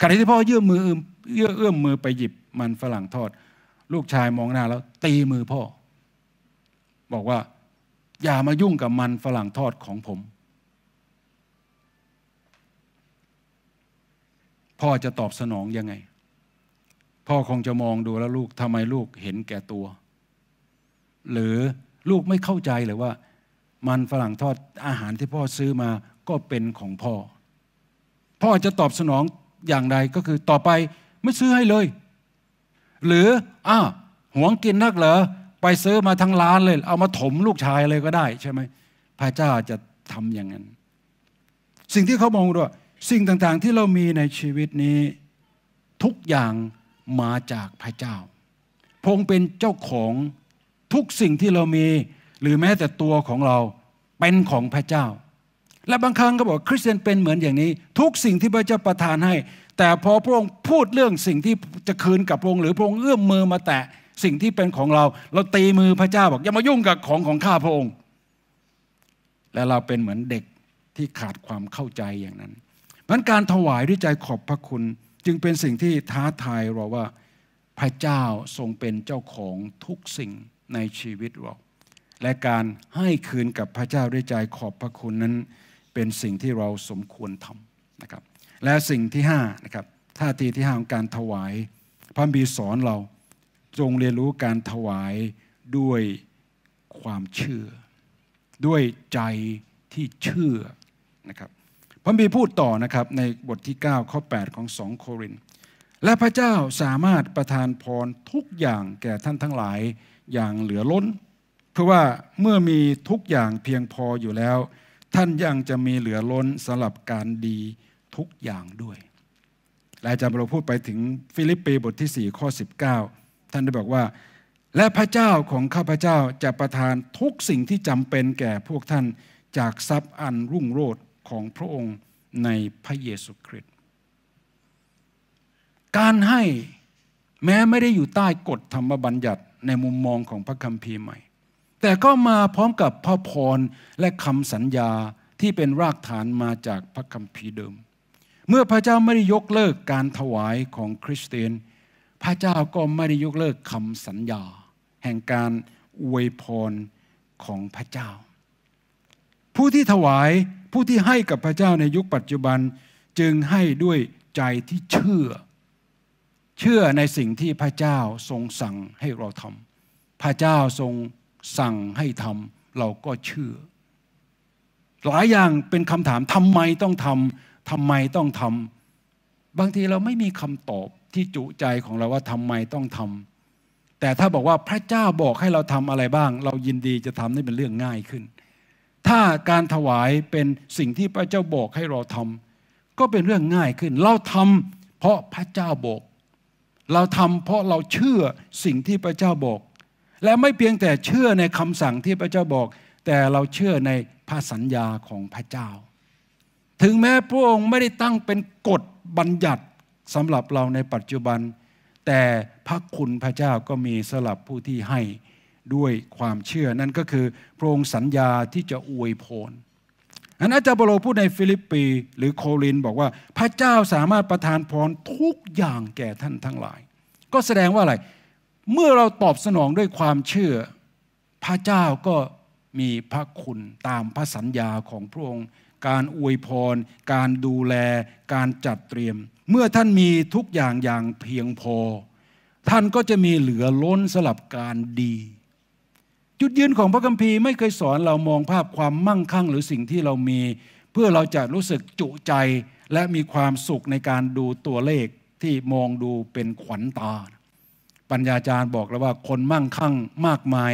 ขณะที่พ่อเยื่อมือเยื่อเอื้อมมือไปหยิบมันฝรั่งทอด ลูกชายมองหน้าแล้ว ตีมือพ่อ บอกว่าอย่ามายุ่งกับมันฝรั่งทอดของผมพ่อจะตอบสนองยังไง พ่อคงจะมองดูแล้วลูกทำไมลูกเห็นแก่ตัว หรือลูกไม่เข้าใจเลยว่า มันฝรั่งทอดอาหารที่พ่อซื้อมาก็เป็นของพ่อ พ่อจะตอบสนองอย่างใดก็คือต่อไปไม่ซื้อให้เลย หรือ อ้าหวงกินนักเหรอไปซื้อมาทั้งร้านเลย เอามาถมลูกชายเลยก็ได้ ใช่ไหมพระเจ้าจะทำอย่างนั้น สิ่งที่เขามองด้วยสิ่งต่างๆที่เรามีในชีวิตนี้ทุกอย่างมาจากพระเจ้าพงเป็นเจ้าของทุกสิ่งที่เรามีหรือแม้แต่ตัวของเรา เป็นของพระเจ้า และบางครั้งก็บอกคริสเตียนเป็นเหมือนอย่างนี้ ทุกสิ่งที่พระเจ้าประทานให้ แต่พอพระองค์พูดเรื่องสิ่งที่ จะคืนกับพระองค์หรือพระองค์เอื้อมมือมาแตะสิ่งที่เป็นของเราเราตีมือพระเจ้าบอกอย่ามายุ่งกับของของข้าพระองค์ และเราเป็นเหมือนเด็กที่ขาดความเข้าใจอย่างนั้นเพราะการถวายด้วยใจขอบพระคุณ จึงเป็นสิ่งที่ท้าทายเราว่าพระเจ้าทรงเป็นเจ้าของทุกสิ่งในชีวิตเรา และการให้คืนกับพระเจ้าด้วยใจขอบพระคุณนั้นเป็นสิ่งที่เราสมควรทำนะครับ และสิ่งที่5นะครับท่าทีที่ห้าของการถวายพระบีสอนเราจงเรียนรู้การถวายด้วยความเชื่อ ด้วยใจที่เชื่อนะครับพระบีพูดต่อนะครับในบทที่9ข้อ8ของ2โครินและพระเจ้าสามารถประทานพรทุกอย่างแก่ท่านทั้งหลายอย่างเหลือล้น เพราะว่าเมื่อมีทุกอย่างเพียงพออยู่แล้ว ท่านยังจะมีเหลือล้นสำหรับการดีทุกอย่างด้วยและอาจารย์เราพูดไปถึงฟิลิปปีบทที่4ข้อ19ท่านได้บอกว่า และพระเจ้าของข้าพเจ้าจะประทานทุกสิ่งที่จำเป็นแก่พวกท่าน จากทรัพย์อันรุ่งโรจน์ของพระองค์ในพระเยซูคริสต์ การให้แม้ไม่ได้อยู่ใต้กฎธรรมบัญญัติในมุมมองของพระคัมภีร์ใหม่ แต่ก็มาพร้อมกับ พระพร และคำสัญญาที่เป็นรากฐานมาจากพระคัมภีร์เดิม เมื่อพระเจ้าไม่ได้ยกเลิกการถวายของคริสเตียน พระเจ้าก็ไม่ได้ยกเลิกคำสัญญา แห่งการอวยพรของพระเจ้า ผู้ที่ถวายผู้ที่ให้กับพระเจ้าในยุคปัจจุบันจึงให้ด้วยใจที่เชื่อ เชื่อในสิ่งที่พระเจ้าทรงสั่งให้เราทำพระเจ้าทรงสั่งให้ทำเราก็เชื่อ หลายอย่างเป็นคำถามทำไมต้องทำทำไมต้องทำบางทีเราไม่มีคำตอบที่จุใจของเราว่าทำไมต้องทำแต่ถ้าบอกว่าพระเจ้าบอกให้เราทำอะไรบ้าง เรายินดีจะทำนี่เป็นเรื่องง่ายขึ้นถ้าการถวายเป็นสิ่งที่พระเจ้าบอกให้เราทำก็เป็นเรื่องง่ายขึ้นเราทำเพราะพระเจ้าบอกเราทำเพราะเราเชื่อสิ่งที่พระเจ้าบอกและไม่เพียงแต่เชื่อในคำสั่งที่พระเจ้าบอก แต่เราเชื่อในพระสัญญาของพระเจ้า ถึงแม้พระองค์ไม่ได้ตั้งเป็นกฎบัญญัติสำหรับเราในปัจจุบัน แต่พระคุณพระเจ้าก็มีสำหรับผู้ที่ให้ด้วยความเชื่อ นั่นก็คือพระองค์สัญญาที่จะอวยพรอันอาจารย์เปโลพูดในฟิลิปปีหรือโคลินบอกว่าพระเจ้าสามารถประทานพร ทุกอย่างแก่ท่านทั้งหลาย ก็แสดงว่าอะไร เมื่อเราตอบสนองด้วยความเชื่อ พระเจ้าก็มีพระคุณ ตามพระสัญญาของพระองค์ การอวยพร การดูแล การจัดเตรียม เมื่อท่านมีทุกอย่างอย่างเพียงพอ ท่านก็จะมีเหลือล้นสลับการดีจุดยืนของพระคัมภีร์ไม่เคยสอนเรามองภาพความมั่งคั่งหรือสิ่งที่เรามี เพื่อเราจะรู้สึกจุใจและมีความสุขในการดูตัวเลขที่มองดูเป็นขวัญตา ปัญญาจารย์บอกแล้วว่าคนมั่งคั่งมากมาย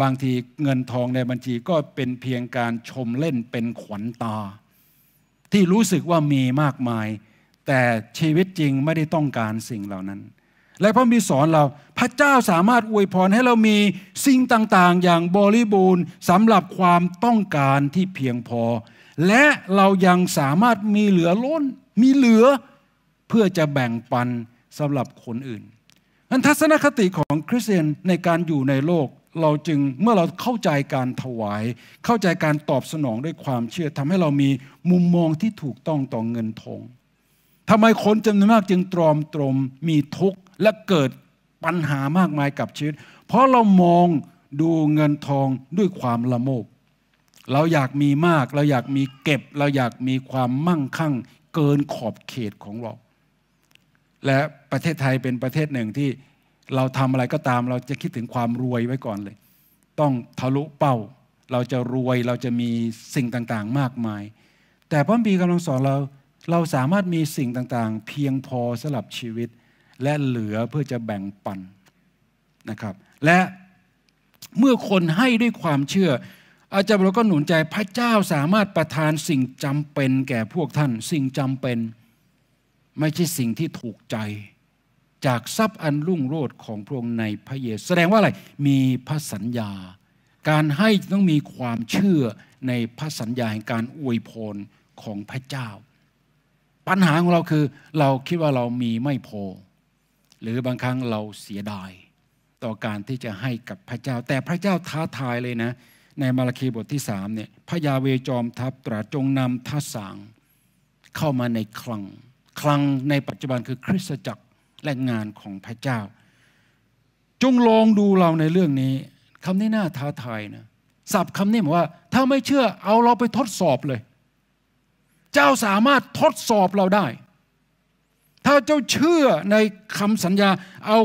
บางทีเงินทองในบัญชีก็เป็นเพียงการชมเล่นเป็นขวัญตา ที่รู้สึกว่ามีมากมาย แต่ชีวิตจริงไม่ได้ต้องการสิ่งเหล่านั้นและพระมีสอนเราพระเจ้าสามารถอวยพรให้เรามีสิ่งต่าง ๆ อย่างบริบูรณ์สำหรับความต้องการที่เพียงพอ และเรายังสามารถมีเหลือล้น มีเหลือเพื่อจะแบ่งปันสำหรับคนอื่นนันทัศนคติของคริสเตียนในการอยู่ในโลก เราจึงเมื่อเราเข้าใจการถวาย เข้าใจการตอบสนองด้วยความเชื่อทำให้เรามีมุมมองที่ถูกต้องต่อเงินทองทำไมคนจำนวนมากจึงตรอมตรมมีทุกข์และเกิดปัญหามากมายกับชีวิต เพราะเรามองดูเงินทองด้วยความละโมบ เราอยากมีมากเราอยากมีเก็บเราอยากมีความมั่งคั่งเกินขอบเขตของเรา และประเทศไทยเป็นประเทศหนึ่งที่เราทำอะไรก็ตาม เราจะคิดถึงความรวยไว้ก่อนเลย ต้องทะลุเป้าเราจะรวยเราจะมีสิ่งต่างๆ มากมาย แต่พระบีกำลังสอนเราเราสามารถมีสิ่งต่างๆ เพียงพอสำหรับชีวิตและเหลือเพื่อจะแบ่งปันนะครับ และเมื่อคนให้ด้วยความเชื่อ อาจารย์เราก็หนุนใจพระเจ้าสามารถประทานสิ่งจำเป็นแก่พวกท่าน สิ่งจำเป็นไม่ใช่สิ่งที่ถูกใจ จากทรัพย์อันรุ่งโรจน์ของพระองค์ในพระเยซูแสดงว่าอะไร มีพระสัญญา การให้ต้องมีความเชื่อในพระสัญญาแห่งการอวยพรของพระเจ้า ปัญหาของเราคือ เราคิดว่าเรามีไม่พอหรือบางครั้งเราเสียดาย ต่อการที่จะให้กับพระเจ้า แต่พระเจ้าท้าทายเลยนะ ในมาราคีบทที่สามเนี่ยพระยาเวจอมทัพตราจงนำท่าสางเข้ามาในคลัง คลังในปัจจุบันคือ คริสตจักรและงานของพระเจ้า จงลองดูเราในเรื่องนี้คำนี้น่าท้าทายนะสับคำนี้บอกว่า ถ้าไม่เชื่อเอาเราไปทดสอบเลย เจ้าสามารถทดสอบเราได้ถ้าเจ้าเชื่อในคำสัญญาเอา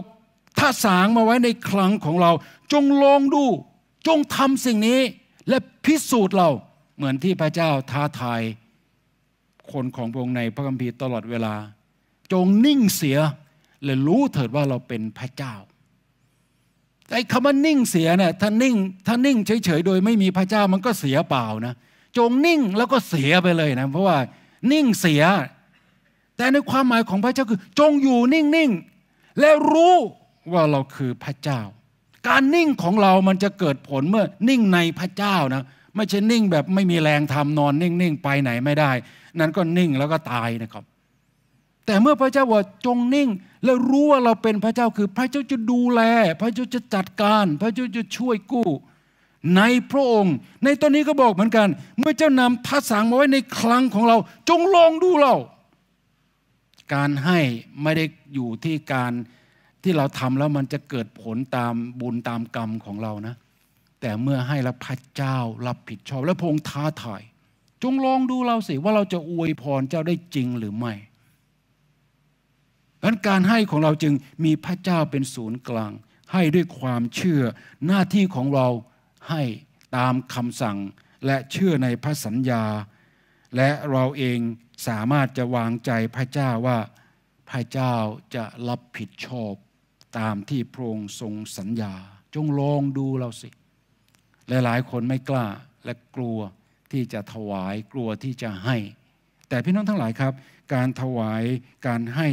ท่าสางมาไว้ในคลังของเรา จงลองดู จงทำสิ่งนี้ และพิสูจน์เราเหมือนที่พระเจ้าท้าทายคนของพระองค์ในพระคัมภีร์ตลอดเวลา จงนิ่งเสียและรู้เถิดว่าเราเป็นพระเจ้าไอ้คำว่านิ่งเสียเนี่ยถ้านิ่งถ้านิ่งเฉยๆโดยไม่มีพระเจ้ามันก็เสียเปล่านะ จงนิ่งแล้วก็เสียไปเลยนะเพราะว่านิ่งเสียแต่ในความหมายของพระเจ้าคือจงอยู่นิ่งๆ และรู้ว่าเราคือพระเจ้า การนิ่งของเรา มันจะเกิดผลเมื่อ นิ่งในพระเจ้านะไม่ใช่นิ่งแบบไม่มีแรงทำนอนนิ่งๆไปไหนไม่ได้ นั้นก็นิ่งแล้วก็ตายนะครับ แต่เมื่อพระเจ้าว่าจงนิ่ง และรู้ว่าเราเป็นพระเจ้าคือพระเจ้าจะดูแล พระเจ้าจะจัดการ พระเจ้าจะช่วยกู้ ในพระองค์ ในตอนนี้ก็บอกเหมือนกัน เมื่อเจ้านำทัศสังมาไว้ในคลังของเราจงลองดูเราการให้ไม่ได้อยู่ที่การที่เราทำแล้วมันจะเกิดผลตามบุญตามกรรมของเรานะ แต่เมื่อให้แล้วพระเจ้ารับผิดชอบและพงท้าทายจงลองดูเราสิว่าเราจะอวยพรเจ้าได้จริงหรือไม่ดังนั้นการให้ของเราจึงมีพระเจ้าเป็นศูนย์กลางให้ด้วยความเชื่อหน้าที่ของเราให้ตามคำสั่งและเชื่อในพระสัญญา และเราเองสามารถจะวางใจพระเจ้าว่าพระเจ้าจะรับผิดชอบตามที่พระองค์ทรงสัญญา จงลองดู เราสิ หลายๆ คนไม่กล้าและกลัวที่จะถวายกลัวที่จะให้ แต่พี่น้องทั้งหลายครับ การถวายการให้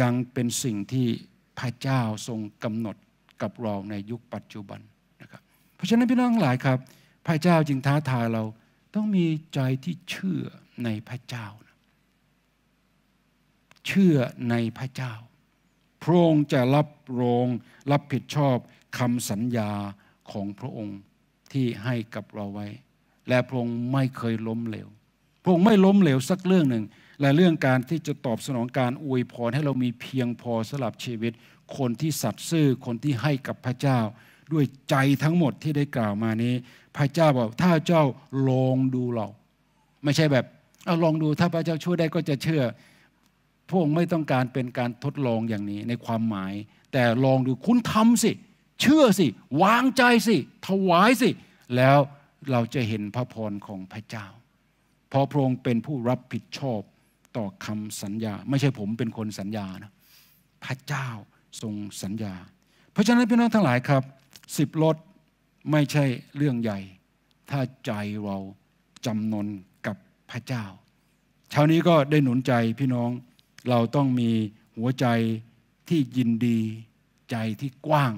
ยังเป็นสิ่งที่พระเจ้าทรงกำหนดกับเราในยุคปัจจุบันนะครับเพราะฉะนั้นพี่น้องทั้งหลายครับ พระเจ้าจึงท้าทายเราต้องมีใจที่เชื่อในพระเจ้าเชื่อในพระเจ้า พระองค์จะรับรองรับผิดชอบคำสัญญาของพระองค์ที่ให้กับเราไว้ และพระองค์ไม่เคยล้มเหลวพระองค์ไม่ล้มเหลวสักเรื่องหนึ่ง และเรื่องการที่จะตอบสนองการอวยพรให้เรามีเพียงพอสำหรับชีวิต คนที่สัตย์ซื่อคนที่ให้กับพระเจ้า ด้วยใจทั้งหมดที่ได้กล่าวมานี้ พระเจ้าบอก ถ้าเจ้าลองดูเราไม่ใช่แบบเอาลองดูถ้าพระเจ้าช่วยได้ก็จะเชื่อพระองค์ไม่ต้องการเป็นการทดลองอย่างนี้ในความหมาย แต่ลองดูคุณทำสิ เชื่อสิ วางใจสิถวายสิ แล้วเราจะเห็นพระพรของพระเจ้าเพราะพระองค์เป็นผู้รับผิดชอบต่อคำสัญญา ไม่ใช่ผมเป็นคนสัญญานะพระเจ้าทรงสัญญา เพราะฉะนั้นพี่น้องทั้งหลายครับสิบรถไม่ใช่เรื่องใหญ่ ถ้าใจเราจำนนกับพระเจ้า เช้านี้ก็ได้หนุนใจพี่น้องเราต้องมีหัวใจที่ยินดี ใจที่กว้าง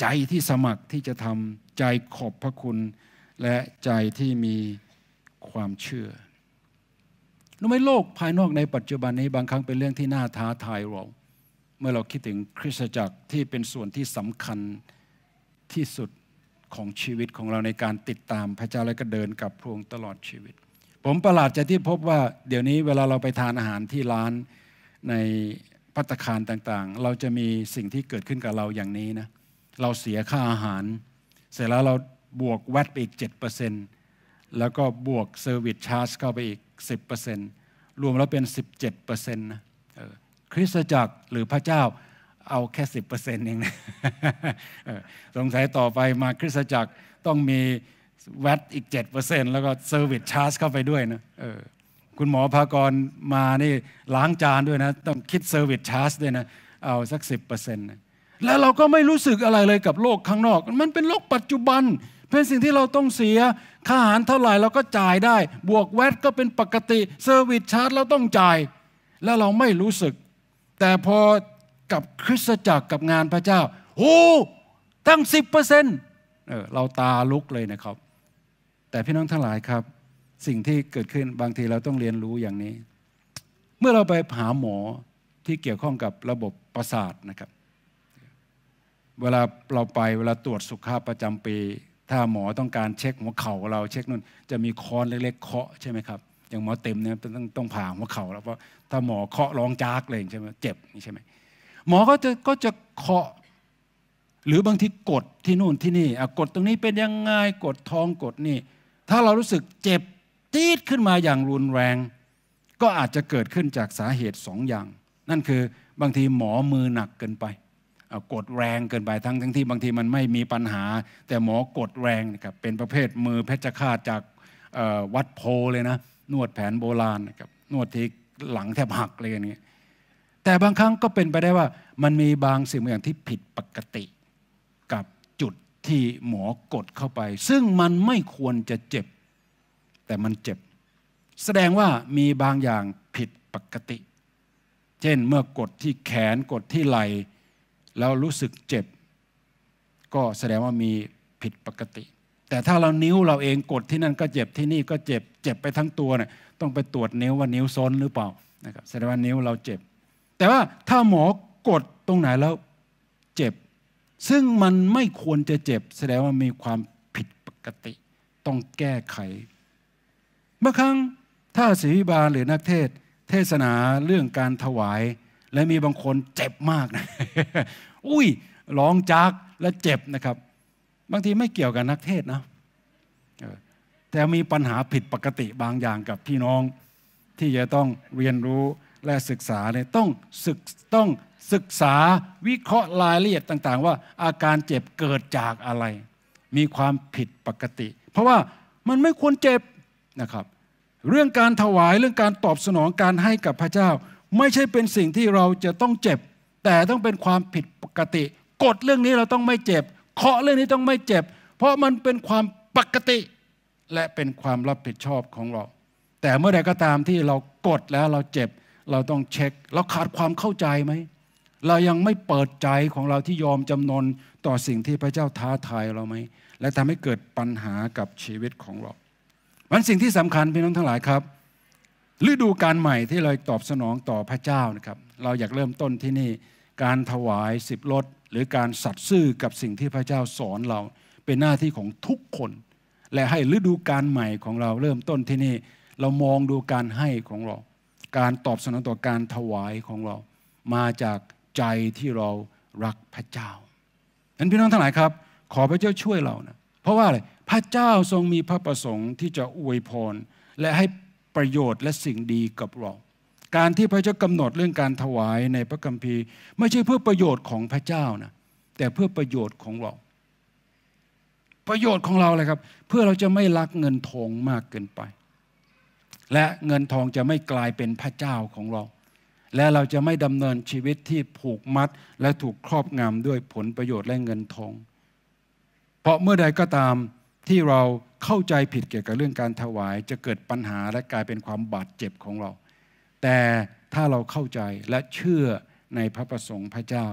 ใจที่สมัครที่จะทำใจขอบพระคุณ และใจที่มีความเชื่อรู้ไหมโลกภายนอกในปัจจุบันนี้บางครั้งเป็นเรื่องที่น่าท้าทายเรา เมื่อเราคิดถึงคริสตจักรที่เป็นส่วนที่สำคัญที่สุดของชีวิตของเราในการติดตามพระเจ้าและก็เดินกับพระองค์ตลอดชีวิตผมประหลาดใจที่พบว่าเดี๋ยวนี้เวลาเราไปทานอาหารที่ร้านในพัตคารต่าง ๆ เราจะมีสิ่งที่เกิดขึ้นกับเราอย่างนี้นะเราเสียค่าอาหาร เสร็จแล้วเราบวกแวดไปอีก 7%แล้วก็บวกเซอร์วิสชาร์จเข้าไปอีก 10%รวมแล้วเป็น 17%นะคริสตจักรหรือพระเจ้าเอาแค่ 10%เองนะสงสัยต่อไปมาคริสตจักรต้องมีววตอีก 7%แล้วก็เซอร์วิสชาร์จเข้าไปด้วยนะเออคุณหมอภากรมานี่ล้างจานด้วยนะ ต้องคิดเซอร์วิสชาร์จด้วยนะ เอา สัก 10%นแล้วเราก็ไม่รู้สึกอะไรเลยกับโลกข้างนอก มันเป็นโลกปัจจุบัน เป็นสิ่งที่เราต้องเสียค่าอาหารเท่าไหร่เราก็จ่ายได้ บวกแวตก็เป็นปกติเซอร์วิสชาร์จเราต้องจ่าย แล้วเราไม่รู้สึก แต่พอกับคริสตจักรกับงานพระเจ้าโอ้ตั้ง 10%เออเราตาลุกเลยนะครับแต่พี่น้องทั้งหลายครับ สิ่งที่เกิดขึ้นบางทีเราต้องเรียนรู้อย่างนี้ เมื่อเราไปหาหมอที่เกี่ยวข้องกับระบบประสาทนะครับ เวลาเราไปเวลาตรวจสุขภาพประจำปี ถ้าหมอต้องการเช็คหัวเข่าเรา เช็คนู่น จะมีค้อนเล็กๆเคาะใช่ไหมครับอย่างหมอเต็มเนี่ยต้องต้องผ่าหัวเข่าแล้วเพราะถ้าหมอเคาะร้องจากเลยใช่ไหมเจ็บนี่ใช่ไหมหมอก็จะก็จะเคาะ หรือบางทีกดที่นู่นที่นี่กดตรงนี้เป็นยังไงกดท้องกดนี่ถ้าเรารู้สึกเจ็บตีดขึ้นมาอย่างรุนแรง ก็อาจจะเกิดขึ้นจากสาเหตุสองอย่าง นั่นคือบางทีหมอมือหนักเกินไปกดแรงเกินไปทั้งทั้งที่บางทีมันไม่มีปัญหา แต่หมอกดแรงนะครับเป็นประเภทมือเพชฌฆาตจากวัดโพเลยนะนวดแผนโบราณนะครับนวดที่หลังแทบหักเลยอย่างนี้แต่บางครั้งก็เป็นไปได้ว่ามันมีบางสิ่งบางอย่างที่ผิดปกติที่หมอกดเข้าไป ซึ่งมันไม่ควรจะเจ็บแต่มันเจ็บแสดงว่ามีบางอย่างผิดปกติ เช่นเมื่อกดที่แขนกดที่ไหล่แล้วรู้สึกเจ็บ ก็แสดงว่ามีผิดปกติ แต่ถ้าเรานิ้วเราเองกดที่นั่นก็เจ็บที่นี่ก็เจ็บเจ็บไปทั้งตัวเนี่ยต้องไปตรวจนิ้วว่านิ้วซ้นหรือเปล่านะครับแสดงว่านิ้วเราเจ็บ แต่ว่าถ้าหมอกดตรงไหนแล้วเจ็บซึ่งมันไม่ควรจะเจ็บ แสดงว่ามีความผิดปกติ ต้องแก้ไขบางครั้งถ้าศิวิบาลหรือนักเทศ เทศนาเรื่องการถวาย และมีบางคนเจ็บมากนะอุ้ยร้องจากและเจ็บนะครับ บางทีไม่เกี่ยวกับนักเทศนะ แต่มีปัญหาผิดปกติบางอย่างกับพี่น้อง ที่จะต้องเรียนรู้และศึกษาเนี่ยต้องศึกต้องศึกษาวิเคราะห์รายละเอียดต่างๆ ว่าอาการเจ็บเกิดจากอะไร มีความผิดปกติ เพราะว่ามันไม่ควรเจ็บนะครับ เรื่องการถวายเรื่องการตอบสนองการให้กับพระเจ้า ไม่ใช่เป็นสิ่งที่เราจะต้องเจ็บ แต่ต้องเป็นความผิดปกติกฎเรื่องนี้เราต้องไม่เจ็บเคาะเรื่องนี้ต้องไม่เจ็บ เพราะมันเป็นความปกติ และเป็นความรับผิดชอบของเรา แต่เมื่อใดก็ตามที่เรากดแล้วเราเจ็บเราต้องเช็คเราขาดความเข้าใจไหม เรายังไม่เปิดใจของเราที่ยอมจำนนต่อสิ่งที่พระเจ้าท้าทายเราไหมและทำให้เกิดปัญหากับชีวิตของเรามันสิ่งที่สำคัญพี่น้องทั้งหลายครับ ฤดูการใหม่ที่เราตอบสนองต่อพระเจ้านะครับ เราอยากเริ่มต้นที่นี่การถวายสิบรถหรือการสัตซ์ซื่อกับสิ่งที่พระเจ้าสอนเราเป็นหน้าที่ของทุกคน และให้ฤดูการใหม่ของเราเริ่มต้นที่นี่ เรามองดูการให้ของเราการตอบสนองต่อการถวายของเรามาจากใจที่เรารักพระเจ้านั้นพี่น้องทั้งหลายครับ ขอพระเจ้าช่วยเรานะเพราะว่าอะไรพระเจ้าทรงมีพระประสงค์ที่จะอวยพรและให้ประโยชน์และสิ่งดีกับเรา การที่พระเจ้ากำหนดเรื่องการถวายในพระคัมภีร์ ไม่ใช่เพื่อประโยชน์ของพระเจ้านะแต่เพื่อประโยชน์ของเรา ประโยชน์ของเราเลยครับ เพื่อเราจะไม่รักเงินทองมากเกินไปและเงินทองจะไม่กลายเป็นพระเจ้าของเรา และเราจะไม่ดำเนินชีวิตที่ผูกมัดและถูกครอบงำด้วยผลประโยชน์และเงินทอง เพราะเมื่อใดก็ตามที่เราเข้าใจผิดเกี่ยวกับเรื่องการถวายจะเกิดปัญหาและกลายเป็นความบาดเจ็บของเรา แต่ถ้าเราเข้าใจและเชื่อในพระประสงค์พระเจ้า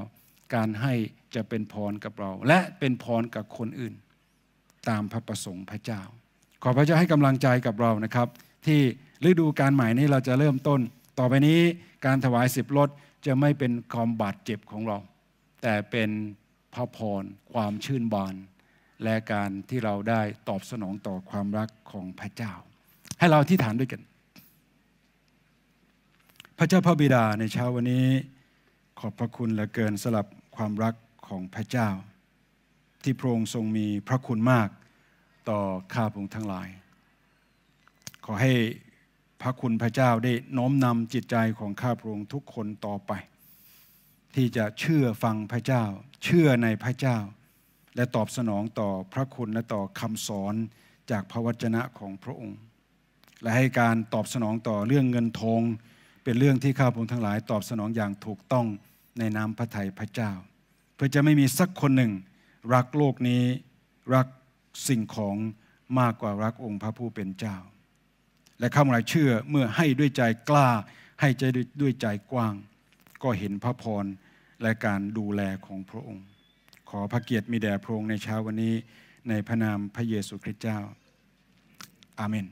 การให้จะเป็นพรกับเรา และเป็นพรกับคนอื่น ตามพระประสงค์พระเจ้า ขอพระเจ้าให้กำลังใจกับเรานะครับที่ฤดูการใหม่นี้เราจะเริ่มต้น ต่อไปนี้การถวายสิบรถจะไม่เป็นความบาดเจ็บของเรา แต่เป็นพระพรความชื่นบานและการที่เราได้ตอบสนองต่อความรักของพระเจ้า ให้เราที่ฐานด้วยกัน พระเจ้าพระบิดาในเช้าวันนี้ ขอบพระคุณเหลือเกินสำหรับความรักของพระเจ้า ที่พระองค์ทรงมีพระคุณมากต่อข้าพงทั้งหลายขอให้พระคุณพระเจ้าได้น้อมนำจิตใจของข้าพระองค์ทุกคนต่อไป ที่จะเชื่อฟังพระเจ้า เชื่อในพระเจ้า และตอบสนองต่อพระคุณและต่อคำสอนจากพระวจนะของพระองค์ และให้การตอบสนองต่อเรื่องเงินทองเป็นเรื่องที่ข้าพระองค์ทั้งหลาย ตอบสนองอย่างถูกต้องในนามพระทัยพระเจ้า เพื่อจะไม่มีสักคนหนึ่ง รักโลกนี้รักสิ่งของมากกว่ารักองค์พระผู้เป็นเจ้าและข้ามลายเชื่อเมื่อให้ด้วยใจกล้า ให้ใจด้วยใจกว้าง ก็เห็นพระพร และการดูแลของพระองค์ ขอพระเกียรติมีแด่พระองค์ในเช้าวันนี้ในพระนามพระเยซูคริสต์เจ้า อาเมน